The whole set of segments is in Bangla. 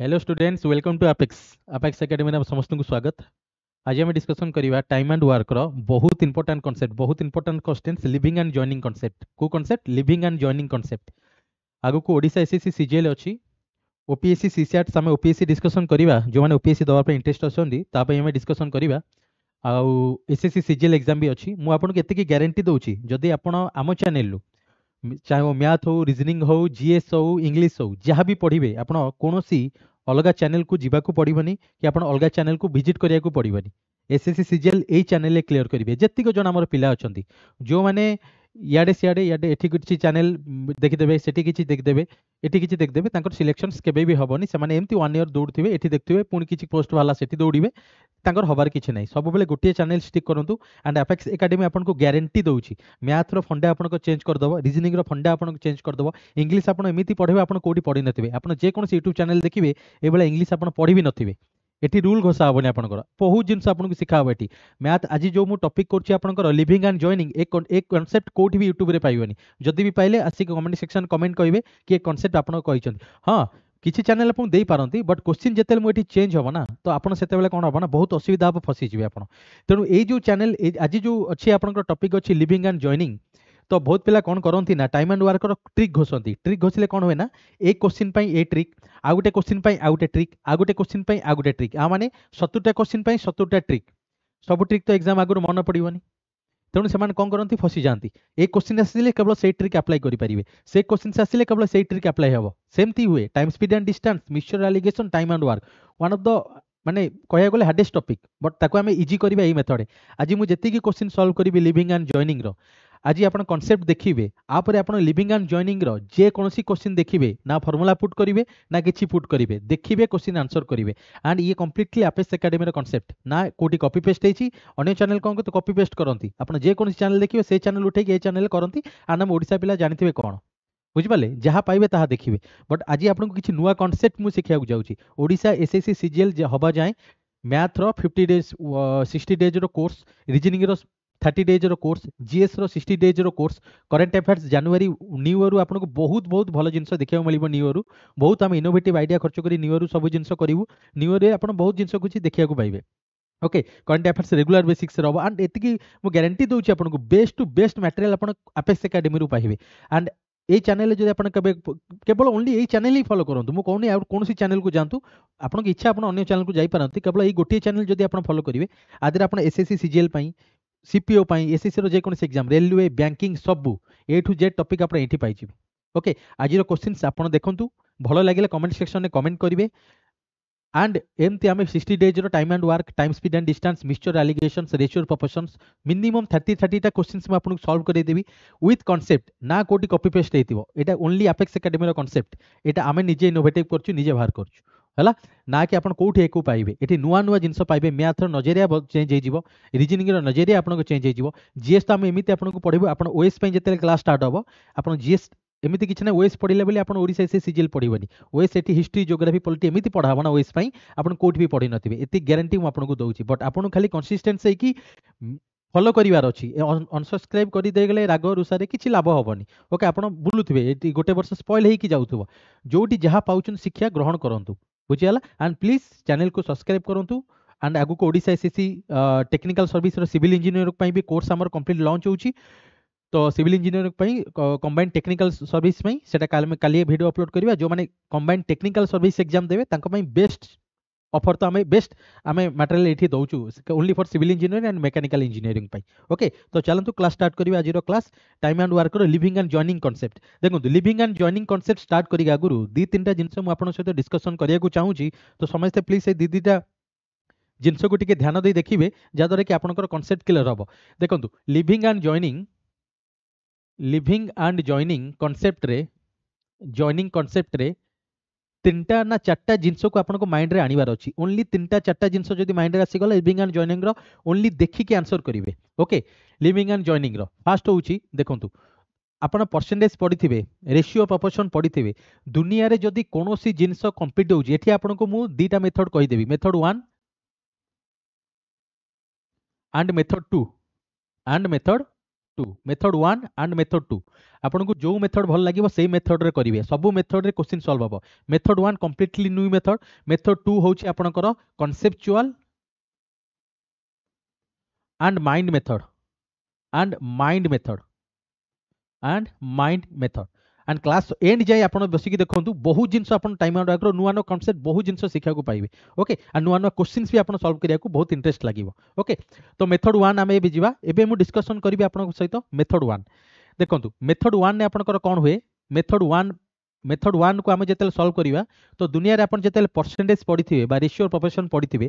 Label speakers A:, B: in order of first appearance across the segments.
A: Hello students welcome to Apex Apex Academy में समस्त को स्वागत आज आम डिस्कसन करवा टाइम एंड वर्क रो बहुत इंपोर्टेंट कॉन्सेप्ट बहुत important question leaving and joining concept को concept leaving and joining concept आगु को ओडिशा एसएससी सीजीएल अछि ओपीएससी सीसीआरट्स आम ओपीएससी डिस्कसन करवा जो मैंने ओपीएससी दवा पे इंटरेस्ट अछि ता पे आम डिस्कसन करवा आउ एसएससी सीजीएल एग्जाम भी अछि मु आपन केते की गारंटी दउछि जदी आपन आम चैनल চাইવો মিয়া থো রিজনিং হও জিএস হও ইংলিশ হও জহা ভি পঢ়িবে আপন কোনসি অলগা চ্যানেল কো জিবা কো পঢ়িবনি কি আপন অলগা চ্যানেল কো ভিজিট করিয়া কো পঢ়িবনি এসএসসি সিজিএল এই চ্যানেল এ ক্লিয়ার କରିবে জেতିକ জনা আমরো পিলা অছந்தி জো মানে ଇଆଡ଼େ ସିଆଡ଼େ ଇଆଡ଼େ ଏଠି କିଛି ଚ୍ୟାନେଲ ଦେଖିଦେବେ ସେଠି କିଛି ଦେଖିଦେବେ ଏଠି କିଛି ଦେଖିଦେବେ ତାଙ୍କର ସିଲେକ୍ସନ୍ସ କେବେ ବି ହେବନି ସେମାନେ ଏମିତି ୱାନ୍ ଇୟର୍ ଦୌଡ଼ୁଥିବେ ଏଠି ଦେଖୁଥିବେ ପୁଣି କିଛି ପୋଷ୍ଟ ବାହାରିଲା ସେଠି ଦୌଡ଼ିବେ ତାଙ୍କର ହେବାର କିଛି ନାହିଁ ସବୁବେଳେ ଗୋଟିଏ ଚ୍ୟାନେଲ ଷ୍ଟିକ୍ କରନ୍ତୁ ଆଣ୍ଡ ଆଫେକ୍ସ ଏକାଡେମୀ ଆପଣଙ୍କୁ ଗ୍ୟାରେଣ୍ଟି ଦେଉଛି ମ୍ୟାଥ୍ର ଫଣ୍ଡା ଆପଣଙ୍କୁ ଚେଞ୍ଜ କରିଦେବ ରିଜନିଂର ଫଣ୍ଡା ଆପଣଙ୍କୁ ଚେଞ୍ଜ କରିଦେବ ଇଂଲିଶ ଆପଣ ଏମିତି ପଢ଼ିବେ ଆପଣ କେଉଁଠି ପଢ଼ିନଥିବେ ଆପଣ ଯେକୌଣସି ୟୁଟ୍ୟୁବ୍ ଚ୍ୟାନେଲ ଦେଖିବେ ଏଭଳିଆ ଇଂଲିଶ ଆପଣ ପଢ଼ି ବି ନଥିବେ এটি রুল ঘোষা হবনি আপনার বহু জিনিস আপনার শিখা হব এটি ম্যাথ আজ যে টপিক করছি আপনার লিভিং আন্ড জয়নিং এ কনসেপ্ট কোটি বি ইউট্যুবে পাইবেনি যদি বি পাইলে আসিক কমেন্ট সেকশন কমেন্ট কে কি কনসেপ্ট আপনার কিন্তু হ্যাঁ কিছু চ্যানেল আপনার দেইপারতি বট কোশ্চিন যেতে এটি চেঞ্জ হব না তো আপনার সেতবে কম হব না বহু অসুবিধা হব ফসি যাবে আপনার তেমন এই যে চ্যানেল আজ যে আপনার টপিক অছি আন্ড জয়নিং ତ ବହୁତ ପିଲା କ'ଣ କରନ୍ତି ନା ଟାଇମ୍ ଆଣ୍ଡ ୱାର୍କର ଟ୍ରିକ୍ ଘୋଷନ୍ତି ଟ୍ରିକ୍ ଘୋଷିଲେ କ'ଣ ହୁଏ ନା ଏ କୋଶ୍ଚିନ୍ ପାଇଁ ଏ ଟ୍ରିକ୍ ଆଉ ଗୋଟେ କୋଶ୍ଚିନ୍ ପାଇଁ ଆଉ ଗୋଟେ ଟ୍ରିକ୍ ଆଉ ଗୋଟେ କୋଶ୍ଚିନ୍ ପାଇଁ ଆଉ ଗୋଟେ ଟ୍ରିକ୍ ଆଉ ମାନେ ସତୁରିଟା କୋଶ୍ଚିନ୍ ପାଇଁ ସତୁରିଟା ଟ୍ରିକ୍ ସବୁ ଟ୍ରିକ୍ ତ ଏକ୍ଜାମ୍ ଆଗରୁ ମନେ ପଡ଼ିବନି ତେଣୁ ସେମାନେ କ'ଣ କରନ୍ତି ଫସିଯାଆନ୍ତି ଏ କୋଶ୍ଚିନ୍ ଆସିଲେ କେବଳ ସେଇ ଟ୍ରିକ୍ ଆପ୍ଲାଏ କରିପାରିବେ ସେ କୋଶ୍ଚିନ୍ ଆସିଲେ କେବଳ ସେଇ ଟ୍ରିକ୍ ଆପ୍ଲାଏ ହେବ ସେମିତି ହୁଏ time speed and distance mixture alligation time and work one of the ମାନେ କହିବାକୁ ଗଲେ ହାର୍ଡେଷ୍ଟ ଟପିକ୍ ବଟ୍ ତାକୁ ଆମେ ଇଜି କରିବା ଏଇ ମେଥଡ଼ରେ ଆଜି ମୁଁ ଯେତିକି କୋଶ୍ଚିନ୍ ସଲ୍ଭ କରିବି ଲିଭିଂ ଆଣ୍ଡ ଜଏନିଂର ଆଜି ଆପଣ କନସେପ୍ଟ ଦେଖିବେ ଆପରେ ଆପଣ ଲିଭିଂ ଆଣ୍ଡ ଜଏନିଂର ଯେକୌଣସି କୋଶ୍ଚିନ୍ ଦେଖିବେ ନା ଫର୍ମୁଲା ପୁଟ୍ କରିବେ ନା କିଛି ପୁଟ୍ କରିବେ ଦେଖିବେ କୋଶ୍ଚିନ୍ ଆନ୍ସର କରିବେ ଆଣ୍ଡ ଇଏ କମ୍ପ୍ଲିଟଲି ଆପେସ୍ ଏକାଡେମୀର କନସେପ୍ଟ ନା କେଉଁଠି କପି ପେଷ୍ଟ ହେଇଛି ଅନ୍ୟ ଚ୍ୟାନେଲ୍ କ'ଣ ତ କପି ପେଷ୍ଟ କରନ୍ତି ଆପଣ ଯେକୌଣସି ଚ୍ୟାନେଲ୍ ଦେଖିବେ ସେ ଚ୍ୟାନେଲ୍ ଉଠେଇକି ଏ ଚ୍ୟାନେଲ୍ କରନ୍ତି ଆଣ୍ଡ ଆମ ଓଡ଼ିଶା ପିଲା ଜାଣିଥିବେ କ'ଣ ବୁଝିପାରିଲେ ଯାହା ପାଇବେ ତାହା ଦେଖିବେ ବଟ୍ ଆଜି ଆପଣଙ୍କୁ କିଛି ନୂଆ କନସେପ୍ଟ ମୁଁ ଶିଖିବାକୁ ଯାଉଛି ଓଡ଼ିଶା ଏସ୍ଏସ୍ସି ସିଜିଏଲ୍ ହେବା ଯାଏଁ ମ୍ୟାଥ୍ର ଫିଫ୍ଟି ଡେଜ୍ ସିକ୍ସଟି ଡେଜ୍ର କୋର୍ସ ରିଜନିଂର थर्टी डेज्र course GS sixty days course current affairs January new year आपको बहुत बहुत भल जिन देखा मिले न्यू इयर बहुत आम इनोभेट आइडिया खर्च कर न्यू इयर सब जिन करूँ न्यू इयर आप बहुत जिन किसी देखा पाइबे okay current affairs regular basics रोब एंड एति मुझे ग्यारंटी दूसरी आपको बेस्ट टू बेस्ट मटेरियल आप अपेक्स एकाडेमी पाइबे एंड ये चैनल যদি आप केवल ओनली ওনলি चैनल ही হি ফলো করন্তু कहूँ কোনি আউট चैनल को जातु आपकी इच्छा आप चैनल को চ্যানেল केवल ये गोटे चैनल जब आप फलो करेंगे আপন आप S S C SSC CPO ପାଇଁ ଏସ୍ଏସ୍ସିର ଯେକୌଣସି ଏକ୍ଜାମ୍ ରେଲୱେ ବ୍ୟାଙ୍କିଂ ସବୁ ଏ ଟୁ ଜେଡ୍ ଟପିକ୍ ଆପଣ ଏଇଠି ପାଇଯିବେ ଓକେ ଆଜିର କୋଶ୍ଚିନ୍ସ ଆପଣ ଦେଖନ୍ତୁ ଭଲ ଲାଗିଲେ କମେଣ୍ଟ ସେକ୍ସନରେ କମେଣ୍ଟ କରିବେ ଆଣ୍ଡ ଏମିତି ଆମେ ସିକ୍ସଟି ଡେଜ୍ର time and work time speed and distance mixture alligations ରେସିଓର ପ୍ରପୋସନ୍ସ ମିନିମମ୍ ଥାର୍ଟି ଥାର୍ଟିଟା କୋଶ୍ଚିନ୍ସ ମୁଁ ଆପଣଙ୍କୁ ସଲ୍ଭ କରିଦେବି ୱିଥ୍ କନସେପ୍ଟ ନା କେଉଁଠି କପି ପେଷ୍ଟ ହେଇଥିବ ଏଇଟା ଓନ୍ଲି ଆପେକ୍ସ ଏକାଡେମୀର କନସେପ୍ଟ ଏଇଟା ଆମେ ନିଜେ ଇନୋଭେଟିଭ୍ କରୁଛୁ ନିଜେ ବାହାର କରୁଛୁ ହେଲା ନା କି ଆପଣ କେଉଁଠି ଏକୁ ପାଇବେ ଏଠି ନୂଆ ନୂଆ ଜିନିଷ ପାଇବେ ମ୍ୟାଥ୍ର ନଜରିଆ ଚେଞ୍ଜ ହେଇଯିବ ରିଜନିଂର ନଜେରିଆ ଆପଣଙ୍କ ଚେଞ୍ଜ ହେଇଯିବ ଜିଏସ୍ ତ ଆମେ ଏମିତି ଆପଣଙ୍କୁ ପଢ଼ିବୁ ଆପଣ ଓଏସ୍ ପାଇଁ ଯେତେବେଳେ କ୍ଲାସ୍ ଷ୍ଟାର୍ଟ ହେବ ଆପଣ ଜିଏସ୍ ଏମିତି କିଛି ନାହିଁ ଓଏସ୍ ପଢ଼ିଲେ ବୋଲି ଆପଣ ଓଡ଼ିଶା ଏସ୍ସି ସିଜିଏଲ୍ ପଢ଼ିବନି ଓଏସ୍ ଏଠି ହିଷ୍ଟ୍ରି ଜୋଗ୍ରାଫି ପଲିଟି ଏମିତି ପଢ଼ା ହେବ ନା ଓଏସ୍ ପାଇଁ ଆପଣ କେଉଁଠି ବି ପଢ଼ିନଥିବେ ଏତିକି ଗ୍ୟାରେଣ୍ଟି ମୁଁ ଆପଣଙ୍କୁ ଦେଉଛି ବଟ୍ ଆପଣ ଖାଲି କନସିଷ୍ଟେନ୍ସ ହେଇକି ଫଲୋ କରିବାର ଅଛି ଅନସବସ୍କ୍ରାଇବ୍ କରିଦେଇଗଲେ ରାଗ ରୁଷାରେ କିଛି ଲାଭ ହେବନି ଓକେ ଆପଣ ବୁଲୁଥିବେ ଏଠି ଗୋଟେ ବର୍ଷ ସ୍ପଏଲ୍ ହେଇକି ଯାଉଥିବ ଯେଉଁଠି ଯାହା ପାଉଛନ୍ତି ଶିକ୍ଷା ଗ୍ରହଣ କରନ୍ତୁ बुझीगला एंड प्लीज चैनल को सब्सक्राइब करूँ एंड आगे Odisha S SC technical service civil engineer भी कोर्स आम कम्प्लीट लंच हो तो civil engineer engineering combined technical service में सेटा काल अपलोड करवा जो मैंने कंबाइंड टेक्निकल सर्विस एग्जाम देते बेस्ट ଅଫର୍ ତ ଆମେ ବେଷ୍ଟ ଆମେ ମ୍ୟାଟେରିଆଲ୍ ଏଠି ଦେଉଛୁ only for civil engineering and mechanical engineering ପାଇଁ ଓକେ ତ ଚାଲନ୍ତୁ କ୍ଲାସ୍ ଷ୍ଟାର୍ଟ କରିବା ଆଜିର କ୍ଲାସ୍ ଟାଇମ୍ ଆଣ୍ଡ ୱାର୍କର ଲିଭିଂ ଆଣ୍ଡ ଜଏନିଂ କନସେପ୍ଟ ଦେଖନ୍ତୁ leaving and joining concept start କରିବା ଆଗରୁ ଦୁଇ ତିନିଟା ଜିନିଷ ମୁଁ ଆପଣଙ୍କ ସହିତ ଡିସ୍କସନ୍ କରିବାକୁ ଚାହୁଁଛି ତ ସମସ୍ତେ ପ୍ଲିଜ୍ ସେ ଦୁଇ ଦୁଇଟା ଜିନିଷକୁ ଟିକେ ଧ୍ୟାନ ଦେଇ ଦେଖିବେ ଯାହାଦ୍ୱାରା କି ଆପଣଙ୍କର କନସେପ୍ଟ କ୍ଲିୟର୍ ହେବ ଦେଖନ୍ତୁ leaving and joining leaving and joining କନସେପ୍ଟରେ ଜଏନିଂ କନସେପ୍ଟରେ তিনটা না চারটা জিনিসকে আপনার মাইন্ডে আনবার অছি ওনলি তিনটা চারটা জিনিস যদি মাইন্ডে আসিগলা লিভিং আন্ড জয়নিংর ওনলি দেখিকি আনসর করবে ওকে লিভিং আন্ড জয়নিংর ফার্স্ট হচ্ছে দেখুন আপনার পরসেটেজ পড়িথিবে রেসিও প্রপোর্সন পড়িথিবে দুনিয়ারে যদি কোণী জিনিস কম্পিট হচ্ছে এটি আপনার মু দুইটা মেথড কইদেবি method one and method two and method two method one and method two ଆପଣଙ୍କୁ ଯେଉଁ ମେଥଡ଼ ଭଲ ଲାଗିବ ସେଇ ମେଥଡ଼ରେ କରିବେ ସବୁ ମେଥଡ଼ରେ କୋଶ୍ଚିନ୍ ସଲ୍ଭ ହେବ method one completely new method method two ହେଉଛି ଆପଣଙ୍କର conceptual and mind method and mind method and mind method and class end ଯାଏ ଆପଣ ବସିକି ଦେଖନ୍ତୁ ବହୁତ ଜିନିଷ ଆପଣ ଟାଇମ୍ ଆଉଟ୍ ଆଗରୁ ନୂଆ ନୂଆ କନସେପ୍ଟ ବହୁତ ଜିନିଷ ଶିଖିବାକୁ ପାଇବେ ଓକେ ଆଉ ନୂଆ ନୂଆ କୋଶ୍ଚିନ୍ସ ବି ଆପଣ ସଲ୍ଭ କରିବାକୁ ବହୁତ ଇଣ୍ଟରେଷ୍ଟ ଲାଗିବ ଓକେ ତ ମେଥଡ଼ ୱାନ୍ ଆମେ ଏବେ ଯିବା ଏବେ ମୁଁ ଡିସ୍କସନ୍ କରିବି ଆପଣଙ୍କ ସହିତ ମେଥଡ଼ ୱାନ୍ ଦେଖନ୍ତୁ ମେଥଡ଼ ୱାନ୍ରେ ଆପଣଙ୍କର କ'ଣ ହୁଏ ମେଥଡ଼ ୱାନ୍ ମେଥଡ଼ ୱାନ୍କୁ ଆମେ ଯେତେବେଳେ ସଲ୍ଭ କରିବା ତ ଦୁନିଆରେ ଆପଣ ଯେତେବେଳେ ପରସେଣ୍ଟେଜ୍ ପଢ଼ିଥିବେ ବା ରେସିଓ ପ୍ରଫେସନ୍ ପଢ଼ିଥିବେ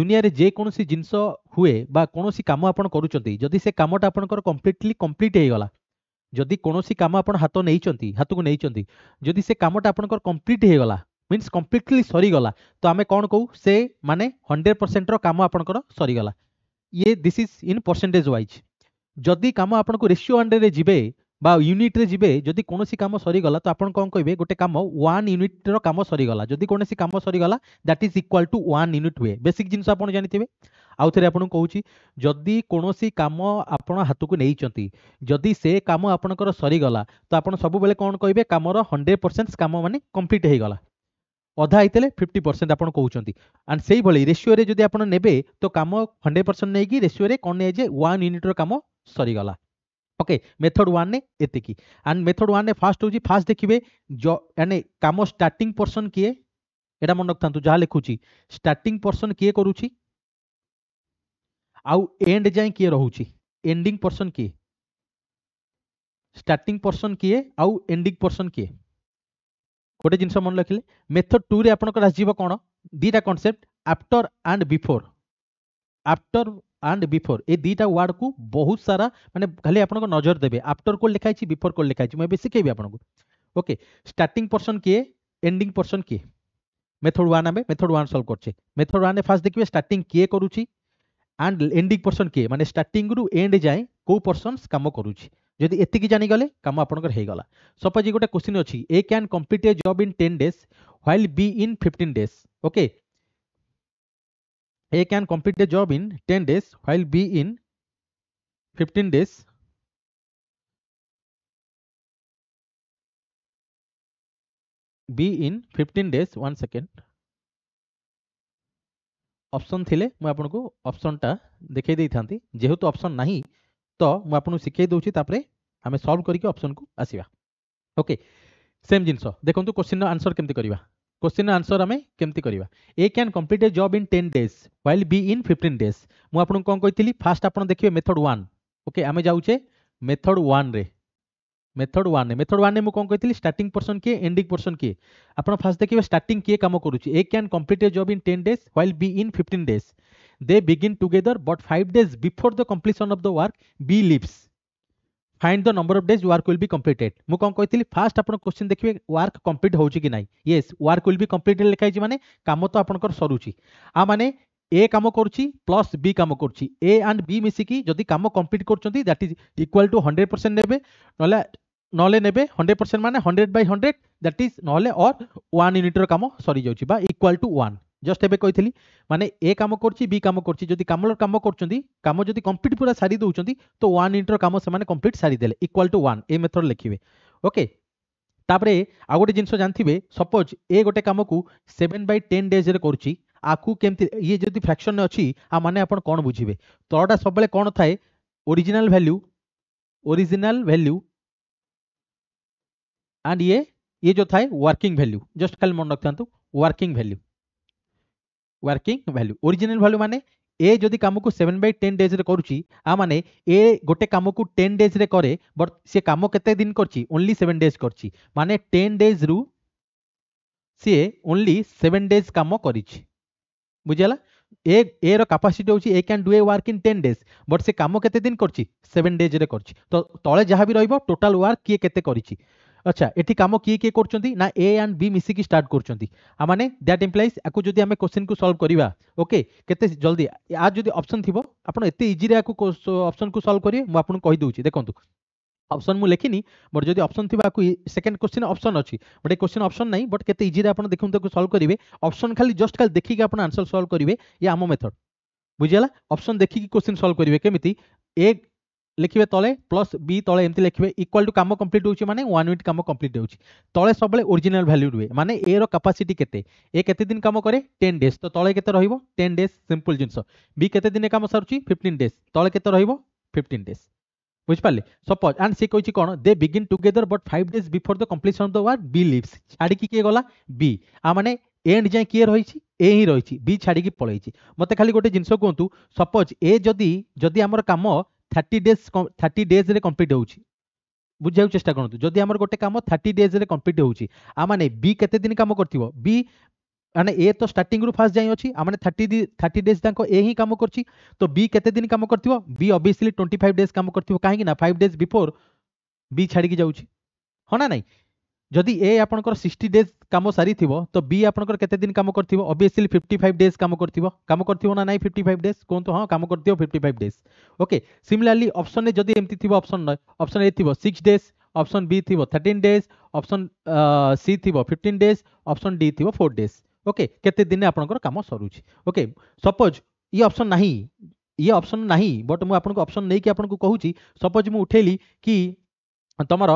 A: ଦୁନିଆରେ ଯେକୌଣସି ଜିନିଷ ହୁଏ ବା କୌଣସି କାମ ଆପଣ କରୁଛନ୍ତି ଯଦି ସେ କାମଟା ଆପଣଙ୍କର କମ୍ପ୍ଲିଟଲି କମ୍ପ୍ଲିଟ୍ ହେଇଗଲା ଯଦି କୌଣସି କାମ ଆପଣ ହାତ ନେଇଛନ୍ତି ହାତକୁ ନେଇଛନ୍ତି ଯଦି ସେ କାମଟା ଆପଣଙ୍କର କମ୍ପ୍ଲିଟ୍ ହେଇଗଲା ମିନ୍ସ କମ୍ପ୍ଲିଟଲି ସରିଗଲା ତ ଆମେ କ'ଣ କହୁ ସେ ମାନେ ହଣ୍ଡ୍ରେଡ଼ ପରସେଣ୍ଟର କାମ ଆପଣଙ୍କର ସରିଗଲା ଇଏ this is in percentage wise ଯଦି କାମ ଆପଣଙ୍କୁ ରେସିଓ ଅଣ୍ଡରରେ ଯିବେ বা ইউনিট্রে যাবে যদি কোণী কাম সরিগলা তো আপনার কম কে গোটে কাম ওয়ান ইউনিট্র কাম সরিগলা যদি কোণী কাম সরিগলা that is equal to one unit হুয়ে বেসিক জিনিস আপনার জাঁথিবে ଆଉ ଥରେ ଆପଣଙ୍କୁ କହୁଛି ଯଦି କୌଣସି କାମ ଆପଣ ହାତକୁ ନେଇଛନ୍ତି ଯଦି ସେ କାମ ଆପଣଙ୍କର ସରିଗଲା ତ ଆପଣ ସବୁବେଳେ କ'ଣ କହିବେ କାମର ହଣ୍ଡ୍ରେଡ଼ ପରସେଣ୍ଟ କାମ ମାନେ କମ୍ପ୍ଲିଟ୍ ହେଇଗଲା ଅଧା ହେଇଥିଲେ ଫିଫ୍ଟି ପରସେଣ୍ଟ ଆପଣ କହୁଛନ୍ତି ଆଣ୍ଡ ସେହିଭଳି ରେସିଓରେ ଯଦି ଆପଣ ନେବେ ତ କାମ ହଣ୍ଡ୍ରେଡ଼ ପରସେଣ୍ଟ ନେଇକି ରେସିଓରେ କ'ଣ ନିଏ ଯେ ୱାନ୍ ୟୁନିଟ୍ର କାମ ସରିଗଲା ଓକେ ମେଥଡ଼ ୱାନ୍ରେ ଏତିକି ଆଣ୍ଡ ମେଥଡ଼ ୱାନ୍ରେ ଫାଷ୍ଟ ହେଉଛି ଫାଷ୍ଟ ଦେଖିବେ ମାନେ କାମ ଷ୍ଟାର୍ଟିଂ ପର୍ସନ୍ କିଏ ଏଇଟା ମନେ ରଖିଥାନ୍ତୁ ଯାହା ଲେଖୁଛି ଷ୍ଟାର୍ଟିଂ ପର୍ସନ୍ କିଏ କରୁଛି आउ एंड जाए किए रोचे एंडिंग पर्सन किए स्टार्टिंग पर्सन किए आउ एंडिंग पर्सन किए गोटे जिन मन रखिले मेथड टू रे आपंकर आसो कौन दुटा concept after and before after and before ए दुटा वार्ड को बहुत सारा मैंने खाली आप नजर देवे आफ्टर को लिखाई बिफोर को लिखाई मुझे शिखेबी आपको ओके स्टार्टिंग पर्सन किए एंडिंग पर्सन किए मेथड वन आम मेथड वन सल्व करचे मेथड वन फास्ट देखिए स्टार्टिंग किए करुच्छी ଆଣ୍ଡ ଏଣ୍ଡିଂ ପର୍ସନ୍ କିଏ ମାନେ ଷ୍ଟାର୍ଟିଂରୁ ଏଣ୍ଡ ଯାଏଁ କେଉଁ ପର୍ସନ୍ସ କାମ କରୁଛି ଯଦି ଏତିକି ଜାଣିଗଲେ କାମ ଆପଣଙ୍କର ହେଇଗଲା ସପୋଜ୍ ଗୋଟେ କୋଶ୍ଚିନ୍ ଅଛି A can complete a job in ten days while B in fifteen days okay A can complete a job in 10 days while B in 15 days. B in 15 days, one second. Option থিলে মই আপোনক অপশনটা দেখাই দিই থানতি জেহুত অপশন নাহি ত মই আপোনক শিকাই দাউছি তাপরে আমি সলভ করিকে অপশন কো আসিবা ওকে सेम जिंसो देखंतु কোয়েশ্চনৰ আনসার কেমতে করিবা কোয়েশ্চনৰ আনসার আমি কেমতে করিবা A can complete the job in 10 days while B in 15 days মই আপোনক ক'ন কৈছিলি ফাস্ট আপোন দেখিবে মেথড 1 ওকে আমি যাওচে মেথড 1 ৰে মেথড ওয়ান মেথড ওয়ান মু কইলি স্টার্টিং পর্সন কিয়ে এন্ডিং পর্সন কিয়ে আপনার ফার্স্ট দেখবে স্টার্টিং কিয়ে কাম করুছি A can complete a job in ten days while B in fifteen days they begin together but five days before the completion of the work B leaves find the number of days work will be completed মু কম কইলি ফার্স্ট আপনার কোশ্চিন দেখবে ওয়ার্ক কমপ্লিট হচ্ছে কি না yes work will be completed লেখা হয়েছে মানে কাম তো আপনার সরুছি আ মানে ଏ କାମ କରୁଛି ପ୍ଲସ୍ ବି କାମ କରୁଛି ଏ ଆଣ୍ଡ ବି ମିଶିକି ଯଦି କାମ କମ୍ପ୍ଲିଟ୍ କରୁଛନ୍ତି that is equal to hundred percent ନେବେ ନହେଲେ নহলে নেবে হন্ড্রেড পরসেন্ট মানে hundred by hundred that is নহলে অর ওয়ান ইউনিটর কাম সরি যাচ্ছি বা ইকুয়াল টু ওয়ান জস্ট এবে কইলি মানে এ কাম করছি বি কাম করছি যদি কামর কাম করছেন কাম যদি কমপ্লিট পুরা সারি দৌঁছেন তো ওয়ান ইউনিটর কাম সে কমপ্লিট সারি দেলে ইকুয়াল টু ওয়ান এই মেথড লিখবে ওকে তাপরে আউ গোটে জিনিস জাঁথিবে সপোজ এ গোটে কামকু সেভেন বাই টেন ডেজরে করছি ଆକୁ କେମିତି ଇଏ ଯଦି ଫ୍ରାକ୍ସନ୍ରେ ଅଛି ଆ ମାନେ ଆପଣ କ'ଣ ବୁଝିବେ ତଳଟା ସବୁବେଳେ କ'ଣ ଥାଏ original value original value and ଇଏ ଇଏ ଯେଉଁ ଥାଏ ୱାର୍କିଂ ଭ୍ୟାଲ୍ୟୁ ଜଷ୍ଟ ଖାଲି ମନେ ରଖିଥାନ୍ତୁ working value working value original value ମାନେ ଏ ଯଦି କାମକୁ ସେଭେନ୍ ବାଇ ଟେନ୍ ଡେଜ୍ରେ କରୁଛି ଆ ମାନେ ଏ ଗୋଟେ କାମକୁ ଟେନ୍ ଡେଜ୍ରେ କରେ ବଟ୍ ସେ କାମ କେତେ ଦିନ କରିଛି ଓନ୍ଲି ସେଭେନ୍ ଡେଜ୍ କରିଛି ମାନେ ଟେନ୍ ଡେଜ୍ରୁ ସିଏ ଓନ୍ଲି ସେଭେନ୍ ଡେଜ୍ କାମ କରିଛି বুঝিলা এ এ র কাপাসিটি হচ্ছে A can do a work in ten days but সে কাম কেতে দিন করছি সেভেন ডেজরে করছি তো তলে যা বি রহব টোটাল ওয়ার্ক কিয়ে কেতে করিছি আচ্ছা এটি কাম কিয়ে কিয়ে করছেন না এ আন্ড বি মিশিকি স্টার্ট করছেন মানে দ্যাট ইমপ্লাইজ আকু যদি আমি কোশ্চিন কু সলভ করিবা ওকে কেতে জলদি আর যদি অপশন থিব আপন এতে ইজিরে আকু অপশন কু সলভ করিবে মু আপন কই দউছি দেখন্তু অপশন মু লিখিনি বট যদি অপশন থিবা আকু সেকেন্ড কোশ্চিন অপশন অছি বট এই কোশ্চিন অপশন নাই বট কেতে ইজিরে আপন দেখুন তাকু সলভ করিবে অপশন খালি জাস্ট খালি দেখিকি আপন আনসার সলভ করিবে ইয়ে আম মেথড বুঝিলা অপশন দেখিকি কোশ্চিন সলভ করিবে কেমিতি এ লিখবে তলে প্লস বি তলে এমতি লিখবে ইকুয়াল টু কাম কমপ্লিট হচ্ছে মানে ওয়ান মিনিট কাম কমপ্লিট হচ্ছে তলে সবলে অরিজিনাল ভ্যালু রুহে মানে এ র ক্যাপাসিটি কেতে এ কেতে দিন কাম করে 10 ডেজ তো তলে কেতে রহিব 10 ডেজ সিম্পল জিনিস বি কেতে দিনে কাম সারুচি 15 ডেজ তলে কেতে রহিব 15 ডেজ বুঝিপারে সপোজ আন্ড সে কইছি কোণ they begin together but five days before the completion of the work B leaves ছাড়িকি কিয়ে গলা বি আ মানে এন্ড যাই কিয়ে রয়েছে এ হি রয়েছে বি ছাড়িকি পলাইছি মতো খালি গোটে জিনিস কুহতু সপোজ এ যদি যদি আমার কাম থার্টি ডেজ থার্টি ডেজরে কমপ্লিট হচ্ছে বুঝাইବାକୁ ଚେଷ୍ଟା କରନ୍ତୁ ଯଦି ଆମର ଗୋଟେ କାମ ଥାର୍ଟି ଡେଜ୍ରେ କମ୍ପ୍ଲିଟ୍ ହେଉଛି ଆ ମାନେ ବି କେତେ ଦିନ କାମ କରିଥିବ ବି અને એ તો સ્ટાર્ટિંગ રૂ ફાસ્ટ જાય ઓછી આ મને 30 30 ડેઝ તાંકો એહી કામ કરછી તો બી કેતે દિન કામ કરતિબો બી ઓબવિયસલી 25 ડેઝ કામ કરતિબો કાહી કે ના 5 ડેઝ બિફોર બી છાડી ગઈ જાઉછી હો ના નઈ જોદી એ આપણો 60 ડેઝ કામ સારી થિબો તો બી આપણો કેતે દિન કામ કરતિબો ઓબવિયસલી 55 ડેઝ કામ કરતિબો કામ કરતિબો ના નઈ 55 ડેઝ કોનતો હા કામ કરતિઓ 55 days okay similarly option A જોદી એમતી થિબો ઓપ્શન ન ઓપ્શન એ થીબો 6 ડેઝ ઓપ્શન બી થીબો 13 ડેઝ ઓપ્શન સી થીબો 15 ડેઝ ઓપ્શન ડી થીબો 4 ડેઝ ଓକେ କେତେ ଦିନେ ଆପଣଙ୍କର କାମ ସରୁଛି ଓକେ ସପୋଜ୍ ଇଏ ଅପସନ୍ ନାହିଁ ଇଏ ଅପସନ୍ ନାହିଁ ବଟ୍ ମୁଁ ଆପଣଙ୍କୁ ଅପସନ୍ ନେଇକି ଆପଣଙ୍କୁ କହୁଛି ସପୋଜ୍ ମୁଁ ଉଠେଇଲି କି ତୁମର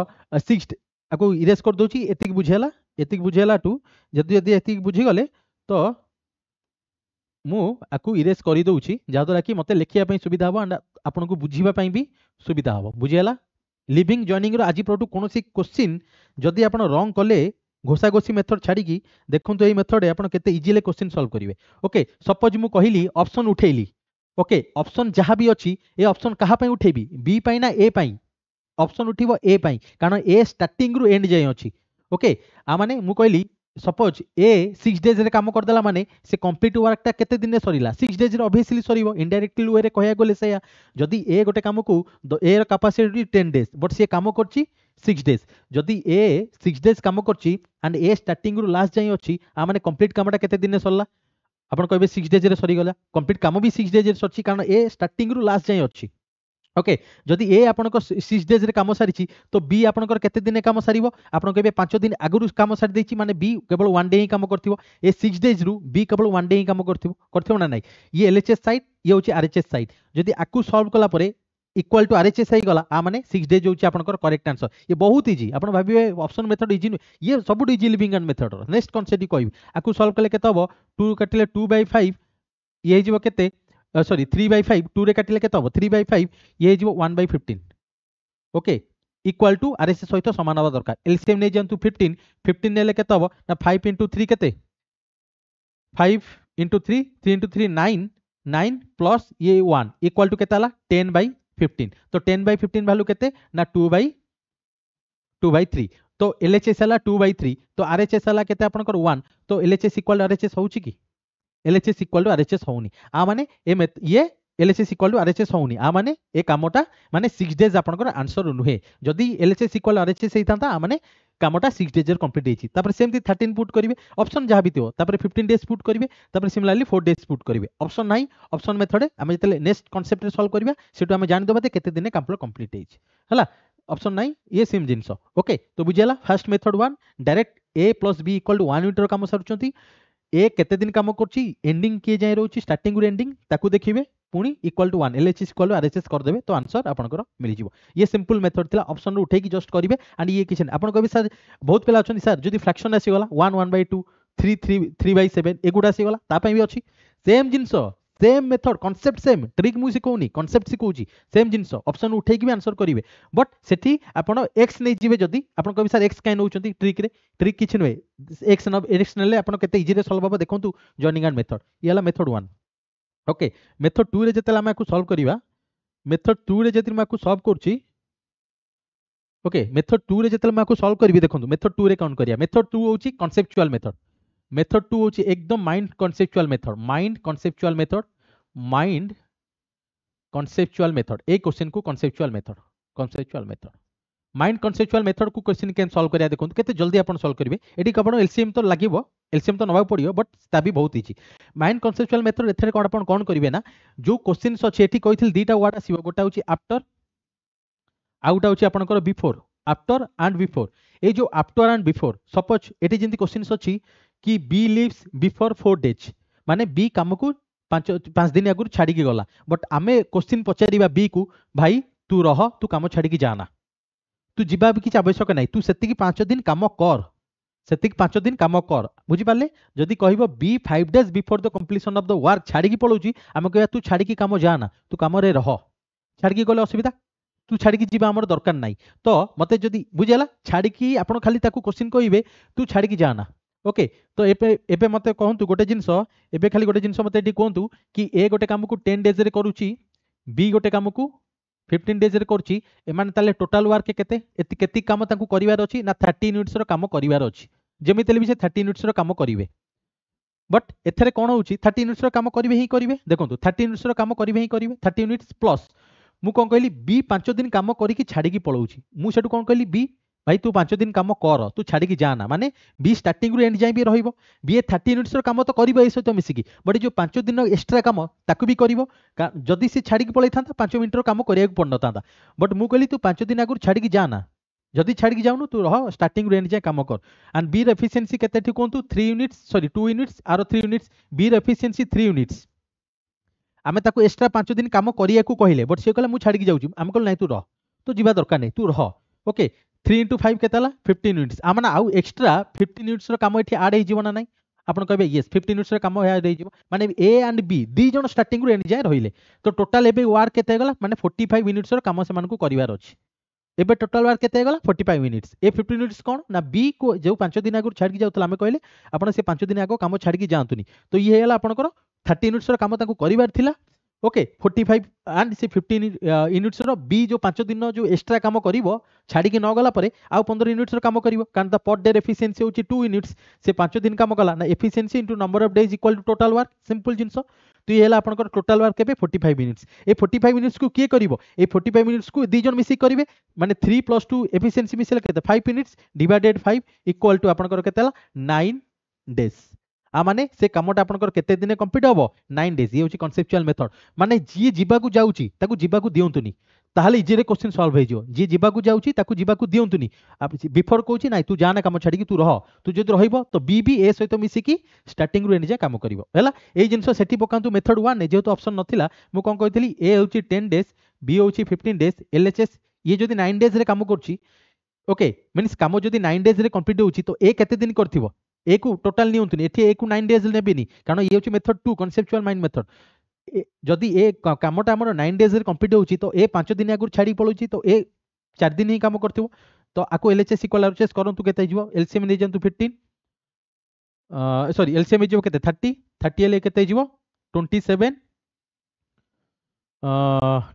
A: ସିକ୍ସ ଆକୁ ଇରେଜ୍ କରିଦେଉଛି ଏତିକି ବୁଝିହେଲା ଏତିକି ବୁଝିହେଲାଠୁ ଯଦି ଯଦି ଏତିକି ବୁଝିଗଲେ ତ ମୁଁ ଆକୁ ଇରେଜ୍ କରିଦେଉଛି ଯାହାଦ୍ୱାରା କି ମୋତେ ଲେଖିବା ପାଇଁ ସୁବିଧା ହେବ ଆଣ୍ଡ ଆପଣଙ୍କୁ ବୁଝିବା ପାଇଁ ବି ସୁବିଧା ହେବ ବୁଝିହେଲା লিভিং জয়নিংর আজি পরঠু কোণী কোশ্চিন যদি আপনার রং কলে ঘোষাঘোষি ମେଥଡ଼ ଛାଡ଼ିକି ଦେଖନ୍ତୁ ଏଇ ମେଥଡ଼ରେ ଆପଣ କେତେ ଇଜିଲି କୋଶ୍ଚିନ୍ ସଲ୍ଭ କରିବେ ଓକେ ସପୋଜ୍ ମୁଁ କହିଲି ଅପସନ୍ ଉଠେଇଲି ଓକେ ଅପସନ୍ ଯାହା ବି ଅଛି ଏ ଅପସନ୍ କାହା ପାଇଁ ଉଠେଇବି ବି ପାଇଁ ନା ଏ ପାଇଁ ଅପସନ୍ ଉଠିବ ଏ ପାଇଁ କାରଣ ଏ ଷ୍ଟାର୍ଟିଂରୁ ଏଣ୍ଡ ଯାଏଁ ଅଛି ଓକେ ଆ ମାନେ ମୁଁ କହିଲି ସପୋଜ୍ ଏ ସିକ୍ସ ଡେଜ୍ରେ କାମ କରିଦେଲା ମାନେ ସେ କମ୍ପ୍ଲିଟ୍ ୱାର୍କଟା କେତେ ଦିନରେ ସରିଲା ସିକ୍ସ ଡେଜ୍ରେ ଅଭିୟସଲି ସରିବ ଇଣ୍ଡାଇରେକ୍ଟଲି ୱେରେ କହିବାକୁ ଗଲେ ସେଇଆ ଯଦି ଏ ଗୋଟେ କାମକୁ ଏର କାପାସିଟି ଟେନ୍ ଡେଜ୍ ବଟ୍ ସିଏ କାମ କରୁଛି ସିକ୍ସ ଡେଜ୍ ଯଦି ଏ ସିକ୍ସ ଡେଜ୍ କାମ କରୁଛି ଆଣ୍ଡ ଏ ଷ୍ଟାର୍ଟିଂରୁ ଲାଷ୍ଟ ଯାଏଁ ଅଛି ଆମମାନେ କମ୍ପ୍ଲିଟ୍ କାମଟା କେତେ ଦିନରେ ସରିଲା ଆପଣ କହିବେ ସିକ୍ସ ଡେଜ୍ରେ ସରିଗଲା କମ୍ପ୍ଲିଟ୍ କାମ ବି ସିକ୍ସ ଡେଜ୍ରେ ସରିଛି କାରଣ ଏ ଷ୍ଟାର୍ଟିଂରୁ ଲାଷ୍ଟ ଯାଏଁ ଅଛି ଓକେ ଯଦି ଏ ଆପଣଙ୍କ ସିକ୍ସ ଡେଜ୍ରେ କାମ ସାରିଛି ତ ବି ଆପଣଙ୍କର କେତେ ଦିନେ କାମ ସାରିବ ଆପଣ କେବେ ପାଞ୍ଚ ଦିନ ଆଗରୁ କାମ ସାରି ଦେଇଛି ମାନେ ବି କେବଳ ୱାନ୍ ଡେ ହିଁ କାମ କରିଥିବ ଏ ସିକ୍ସ ଡେଜ୍ରୁ ବି କେବଳ ୱାନ୍ ଡେ ହିଁ କାମ କରିଥିବ କରିଥିବ ନା ନାହିଁ ଇଏ ଏଲ୍ଏଚ୍ଏସ୍ ସାଇଟ୍ ଇଏ ହେଉଛି ଆର୍ଏଚ୍ଏସ୍ ସାଇଟ୍ ଯଦି ଆକୁ ସଲ୍ଭ କଲା ପରେ ଇକ୍ୱାଲ୍ ଟୁ ଆର୍ଏଚ୍ଏସ୍ ହେଇଗଲା ଆ ମାନେ ସିକ୍ସ ଡେଜ୍ ହେଉଛି ଆପଣଙ୍କର କରେକ୍ଟ ଆନ୍ସର ଇଏ ବହୁତ ଇଜି ଆପଣ ଭାବିବେ ଅପସନ୍ ମେଥଡ଼ ଇଜି ନୁହେଁ ଇଏ ସବୁଠୁ ଇଜି ଲିଭିଂ ଆଣ୍ଡ ମେଥଡ଼ର ନେକ୍ସଟ କନସେପ୍ଟ କହିବି ଆକୁ ସଲ୍ଭ କଲେ କେତେ ହେବ ଟୁ କାଟିଲେ ଟୁ ବାଇ ଫାଇଭ୍ ଇଏ ହେଇଯିବ କେତେ सरी थ्री बै फाइव टू रे काटिले केत थ्री बै फाइव ये हो by fifteen okay equal to R S सहित सामान हाँ दरकार एलसीएम नहीं जाए फिफ्टन फिफ्टन ना हम ना फाइव इंटु थ्री के five into three three into three nine nine plus ये वन इक्वाल टू के टेन बै फिफ्टन तो टेन बै फिफ्टन भैल्यू के two by two by three तो एल एच एस है टू बै थ्री तो आर एच एस है वन तो L H S equal R H S हो कि LHS equal to RHS હોઉની આ ମାନେ એ ये LHS equal to RHS હોઉની આ ମାନେ ଏ କାମଟା ମାନେ 6 days ଆପଣଙ୍କର ଆନ୍ସର ନୁହେଁ ଯଦି LHS equal RHS ହେଇଥାନ୍ତା આ ମାନେ କାମଟା 6 days ରେ କମ୍ପ୍ଲିଟ୍ ହେଇଛି ତାପରେ ସେମିତି 13 ପୁଟ୍ କରିବେ ଅପସନ୍ ଯାହା ବି ଥିବ ତାପରେ 15 days ପୁଟ୍ କରିବେ ତାପରେ ସିମିଲାରଲି 4 days ପୁଟ୍ କରିବେ ଅପସନ୍ ନାହିଁ ଅପସନ୍ ମେଥଡ୍ ଆମେ ଯେତେବେଳେ ନେକ୍ସଟ କନସେପ୍ଟରେ ସଲ୍ଭ କରିବା ସେଠୁ ଆମେ ଜାଣିଦେବା ଯେ କେତେ ଦିନେ କାମଟା କମ୍ପ୍ଲିଟ୍ ହେଇଛି ହେଲା অপশন নাই ইয়ে সেম জিনিস ওকে তো বুঝি হল first method one direct A plus B equal to one ইউনিটর কাম সারুচ্ছেন ଏ କେତେ ଦିନ କାମ କରୁଛି ଏଣ୍ଡିଂ କିଏ ଯାଏଁ ରହୁଛି ଷ୍ଟାର୍ଟିଂରୁ ଏଣ୍ଡିଂ ତାକୁ ଦେଖିବେ ପୁଣି equal to one LHS equal to RHS କରିଦେବେ ତ ଆନ୍ସର ଆପଣଙ୍କର ମିଳିଯିବ ଇଏ ସିମ୍ପଲ୍ ମେଥଡ଼ ଥିଲା ଅପସନ୍ରୁ ଉଠେଇକି ଜଷ୍ଟ କରିବେ ଆଣ୍ଡ ଇଏ କିଛି ଆପଣ କହିବେ ସାର୍ ବହୁତ ପିଲା ଅଛନ୍ତି ସାର୍ ଯଦି ଫ୍ରାକ୍ସନ୍ ଆସିଗଲା one one by two three three three by seven এগুড়া আসিগলা তা পাই বি অছি সেম জিনিস same method concept same trick मुझे कहूनी कनसेप्ट शिखी सेम जिनस अप्सन उठेक भी आंसर करेंगे बट से आप एक्स नहीं जी जदि आप कह सार एक्स कहीं नौ ट्रिक्रे ट्रिक किसी नुहे एक्स एक्स ने आपत इजी सल्व हम देखो जर्निंग आंड मेथड ये method one okay method two जिते आम सल्व करवा मेथड टू जिते मुझे सल्व कर ओके मेथड टू जिते मुझे सल्व करी देखो मेथड टू रे काउंट करा मेथड टू हूँ कनसेप्चुआल मेथड મેથડ ટુ છે એકદમ mind conceptual method mind conceptual method mind conceptual method A question को conceptual method conceptual method mind conceptual method को क्वेश्चन के सल्व करा देखो केते जल्दी आप सल्व करेंगे ये आपको एलसीएम तो लगे एलसीएम तो नवा पड़ो बट ता भी बहुत ही माइंड कनसेप्चुआल मेथड एथे कौन आप कौन करेंगे ना जो क्वेश्चन अच्छे ये कही दुटा वार्ड आसो गोटे हूँ आफ्टर आउ गोटे हूँ आपंकर बिफोर आफ्टर आंड बिफोर ये जो आफ्टर आंड बिफोर सपोज ये जमी क्वेश्चन अच्छी कि B leaves before four days ମାନେ ବି କାମକୁ ପାଞ୍ଚ ପାଞ୍ଚ ଦିନ ଆଗରୁ ଛାଡ଼ିକି ଗଲା ବଟ୍ ଆମେ କୋଶ୍ଚିନ୍ ପଚାରିବା ବିକୁ ଭାଇ ତୁ ରହ ତୁ କାମ ଛାଡ଼ିକି ଯାଆନା ତୁ ଯିବା ବି କିଛି ଆବଶ୍ୟକ ନାହିଁ ତୁ ସେତିକି ପାଞ୍ଚ ଦିନ କାମ କର ସେତିକି ପାଞ୍ଚ ଦିନ କାମ କର ବୁଝିପାରିଲେ ଯଦି କହିବ B five days before the completion of the work ଛାଡ଼ିକି ପଳାଉଛି ଆମେ କହିବା ତୁ ଛାଡ଼ିକି କାମ ଯାଆନା ତୁ କାମରେ ରହ ଛାଡ଼ିକି ଗଲେ ଅସୁବିଧା ତୁ ଛାଡ଼ିକି ଯିବା ଆମର ଦରକାର ନାହିଁ ତ ମୋତେ ଯଦି ବୁଝିଗଲା ଛାଡ଼ିକି ଆପଣ ଖାଲି ତାକୁ କୋଶ୍ଚିନ୍ କହିବେ ତୁ ଛାଡ଼ିକି ଯାଆନା ওকে ତ ଏବେ ଏବେ ମୋତେ କହନ୍ତୁ ଗୋଟେ ଜିନିଷ ଏବେ ଖାଲି ଗୋଟେ ଜିନିଷ ମୋତେ ଏଠି କୁହନ୍ତୁ କି ଏ ଗୋଟେ କାମକୁ ଟେନ୍ ଡେଜ୍ରେ କରୁଛି ବି ଗୋଟେ କାମକୁ ଫିଫ୍ଟିନ୍ ଡେଜ୍ରେ କରୁଛି ଏମାନେ ତାହେଲେ ଟୋଟାଲ୍ ୱାର୍କ କେତେ କେତିକି କାମ ତାଙ୍କୁ କରିବାର ଅଛି ନା ଥାର୍ଟି ୟୁନିଟ୍ସର କାମ କରିବାର ଅଛି ଯେମିତି ହେଲେ ବି ସେ ଥାର୍ଟି ୟୁନିଟ୍ସର କାମ କରିବେ ବଟ୍ ଏଥିରେ କ'ଣ ହେଉଛି ଥାର୍ଟି ୟୁନିଟ୍ସର କାମ କରିବେ ହିଁ କରିବେ ଦେଖନ୍ତୁ ଥାର୍ଟି ୟୁନିଟ୍ସର କାମ କରିବେ ହିଁ କରିବେ ଥାର୍ଟି ୟୁନିଟ୍ସ ପ୍ଲସ୍ ମୁଁ କ'ଣ କହିଲି ବି ପାଞ୍ଚ ଦିନ କାମ କରିକି ଛାଡ଼ିକି ପଳାଉଛି ମୁଁ ସେଠୁ କ'ଣ କହିଲି ବି ଭାଇ ତୁ ପାଞ୍ଚ ଦିନ କାମ କର ତୁ ଛାଡ଼ିକି ଯା ନା ମାନେ ବି ଷ୍ଟାର୍ଟିଂରୁ ଏଣ୍ଡ ଯାଏଁ ବି ରହିବ ବି ଏ ଥାର୍ଟି ୟୁନିଟ୍ସର କାମ ତ କରିବ ଏ ସହିତ ମିଶିକି ବଟ୍ ଯେଉଁ ପାଞ୍ଚ ଦିନ ଏକ୍ସଟ୍ରା କାମ ତାକୁ ବି କରିବ ଯଦି ସେ ଛାଡ଼ିକି ପଳେଇଥାନ୍ତା ପାଞ୍ଚ ମିନିଟ୍ର କାମ କରିବାକୁ ପଡ଼ିନଥାନ୍ତା ବଟ୍ ମୁଁ କହିଲି ତୁ ପାଞ୍ଚ ଦିନ ଆଗରୁ ଛାଡ଼ିକି ଯା ନା ଯଦି ଛାଡ଼ିକି ଯାଉନୁ ତୁ ରହ ଷ୍ଟାର୍ଟିଂରୁ ଏଣ୍ଡ ଯାଏଁ କାମ କର ଆଣ୍ଡ ବିର ଏଫିସିଏନ୍ସି କେତେଠି କୁହନ୍ତୁ three units sorry two units ଆର ଥ୍ରୀ ୟୁନିଟ୍ସ ବିର ଏଫିସିଏନ୍ସି ଥ୍ରୀ ୟୁନିଟ୍ସ ଆମେ ତାକୁ ଏକ୍ସଟ୍ରା ପାଞ୍ଚ ଦିନ କାମ କରିବାକୁ କହିଲେ ବଟ୍ ସେ କହିଲା ମୁଁ ଛାଡ଼ିକି ଯାଉଛି ଆମେ କହିଲେ ନାଇଁ ତୁ ରହ ତୁ ଯିବା ଦରକାର ନାହିଁ ତୁ ରହ ଓକେ थ्री इंटू फाइव के फिफ्टन यूनिट्स आम आउ एक्सट्रा फिफ्टन यूनिट्स कम ये आड होना ना আপনার কবে ইয়েস ফিফটিন ইউনিটসের কাম এড হয়ে মানে এ আন্ড বি দুই জন স্টার্টিং রু এন্ড যায় রহলে তো টোটাল এবে ওয়ার কেতে হয়ে গলা মানে ফোর্টি ফাইভ ইউনিটসর কাম সে করবার অছি এবে টোটাল ওয়ার কেতে হয়ে গলা forty five units A fifteen units কোণ না বি কো যে পাঁচ দিন আগর ছাড়ি যাওয়া আমি কহিলে আপনার সে পাঁচ দিন আগ কাম ছাড়ি যাতে তো ইয়ে হল আপনার থার্টি ইউনিটসর কাম তাকে করবার লা ओके फोर्टी फाइव एंड सी फिफ्टीन यूनिट्सर बी जो पांच दिन जो एक्सट्रा कम कर छाड़ी नगला आउ पंद्रह यूनिट्सर कम कर कारण त पर डे एफिसीयसी हूँ टू यूनिट्स से पांच दिन कम कला ना efficiency into number of days equal to total work simple जिनस तो ये आपंकर टोटाल वार्क के forty five minutes A forty five minutes को किए कर फोर्टी फाइव मिनिट्स को दुई जन मिसिक करेंगे मैंने थ्री प्लस टू एफिसीयसी मिसले के five minutes divided five equal to आपंकर के नाइन डेज মানে সে কামটা আপনার কেতে দিনে কমপ্লিট হব নাইন ডেজ ইয়ে হচ্ছে কনসেপচুয়াল মেথড মানে যিয়ে যাওয়া যাচ্ছি তাকে যাওয়া দিওনি তাহলে ইজিরে কোশ্চিন সলভ হয়ে যিয়ে যাওয়া যাচ্ছি তাকে যাওয়া দিওনি বিফোর কৌছি না তু যা না কাম ছাড়ি তু রহ তু যদি রহব তো বি বি এ সহ মিশিকি স্টার্টিং রু এনে যা কাম করব হল এই জিনিস সেটি পকাতু মেথড ওয়ান যেহেতু অপসন নথিলা মু কম কইলি এ হচ্ছে টেন ডেজ বি হচ্ছে ফিফটিন ডেজ এলএচএস ইয়ে যদি নাইন ডেজ রে কাম করছি ওকে মিনস কাম যদি নাইন ডেজ রে কমপ্লিট হচ্ছে তো এ কেতে দিন করব ଏକୁ ଟୋଟାଲ ନିଅନ୍ତୁନି ଏଠି ଏକୁ ନାଇନ୍ ଡେଜ୍ ନେବିନି କାରଣ ଇଏ ହେଉଛି method two conceptual mind method ଯଦି ଏ କାମଟା ଆମର ନାଇନ୍ ଡେଜ୍ରେ କମ୍ପ୍ଲିଟ୍ ହେଉଛି ତ ଏ ପାଞ୍ଚ ଦିନ ଆଗରୁ ଛାଡ଼ି ପଳାଉଛି ତ ଏ ଚାରି ଦିନ ହିଁ କାମ କରିଥିବ ତ ଆକୁ L H S equal R H କରନ୍ତୁ କେତେ ହେଇଯିବ ଏଲ୍ସିଏମ୍ ନେଇଯାଆନ୍ତୁ ଫିଫ୍ଟିନ୍ ସରି ଏଲ୍ସିଏମ୍ ହେଇଯିବ କେତେ ଥାର୍ଟି ଥାର୍ଟି ଏଲ୍ କେତେ ହେଇଯିବ twenty seven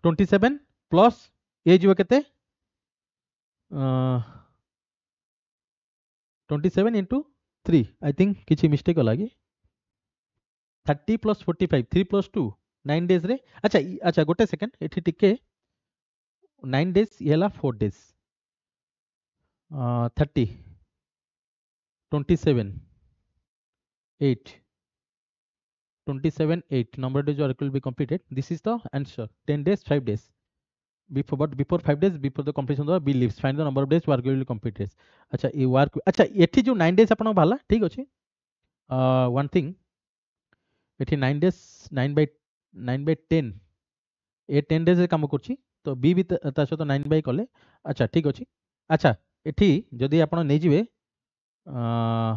A: twenty seven plus A ହେଇଯିବ କେତେ twenty seven into three I think किसी मिस्टेक ಮಿಸ್ಟೇಕ್ कि thirty plus forty five three plus two nine days रे अच्छा अच्छा गोटे सेकेंड ये टिके नाइन डेज ये four days thirty twenty seven eight twenty seven eight number days are will be completed this is the answer ten days five days before but before five days before the completion of the bill leaves find the number of days work will complete days acha e work acha ethi jo 9 days apan bhala thik achi uh one thing ethi 9 days 9 by 9 by 10 A 10 days रे काम करछि तो बी भी ता सहित 9 बाय कले अच्छा ठीक अछि अच्छा एठी जदि आपण नै जिवे uh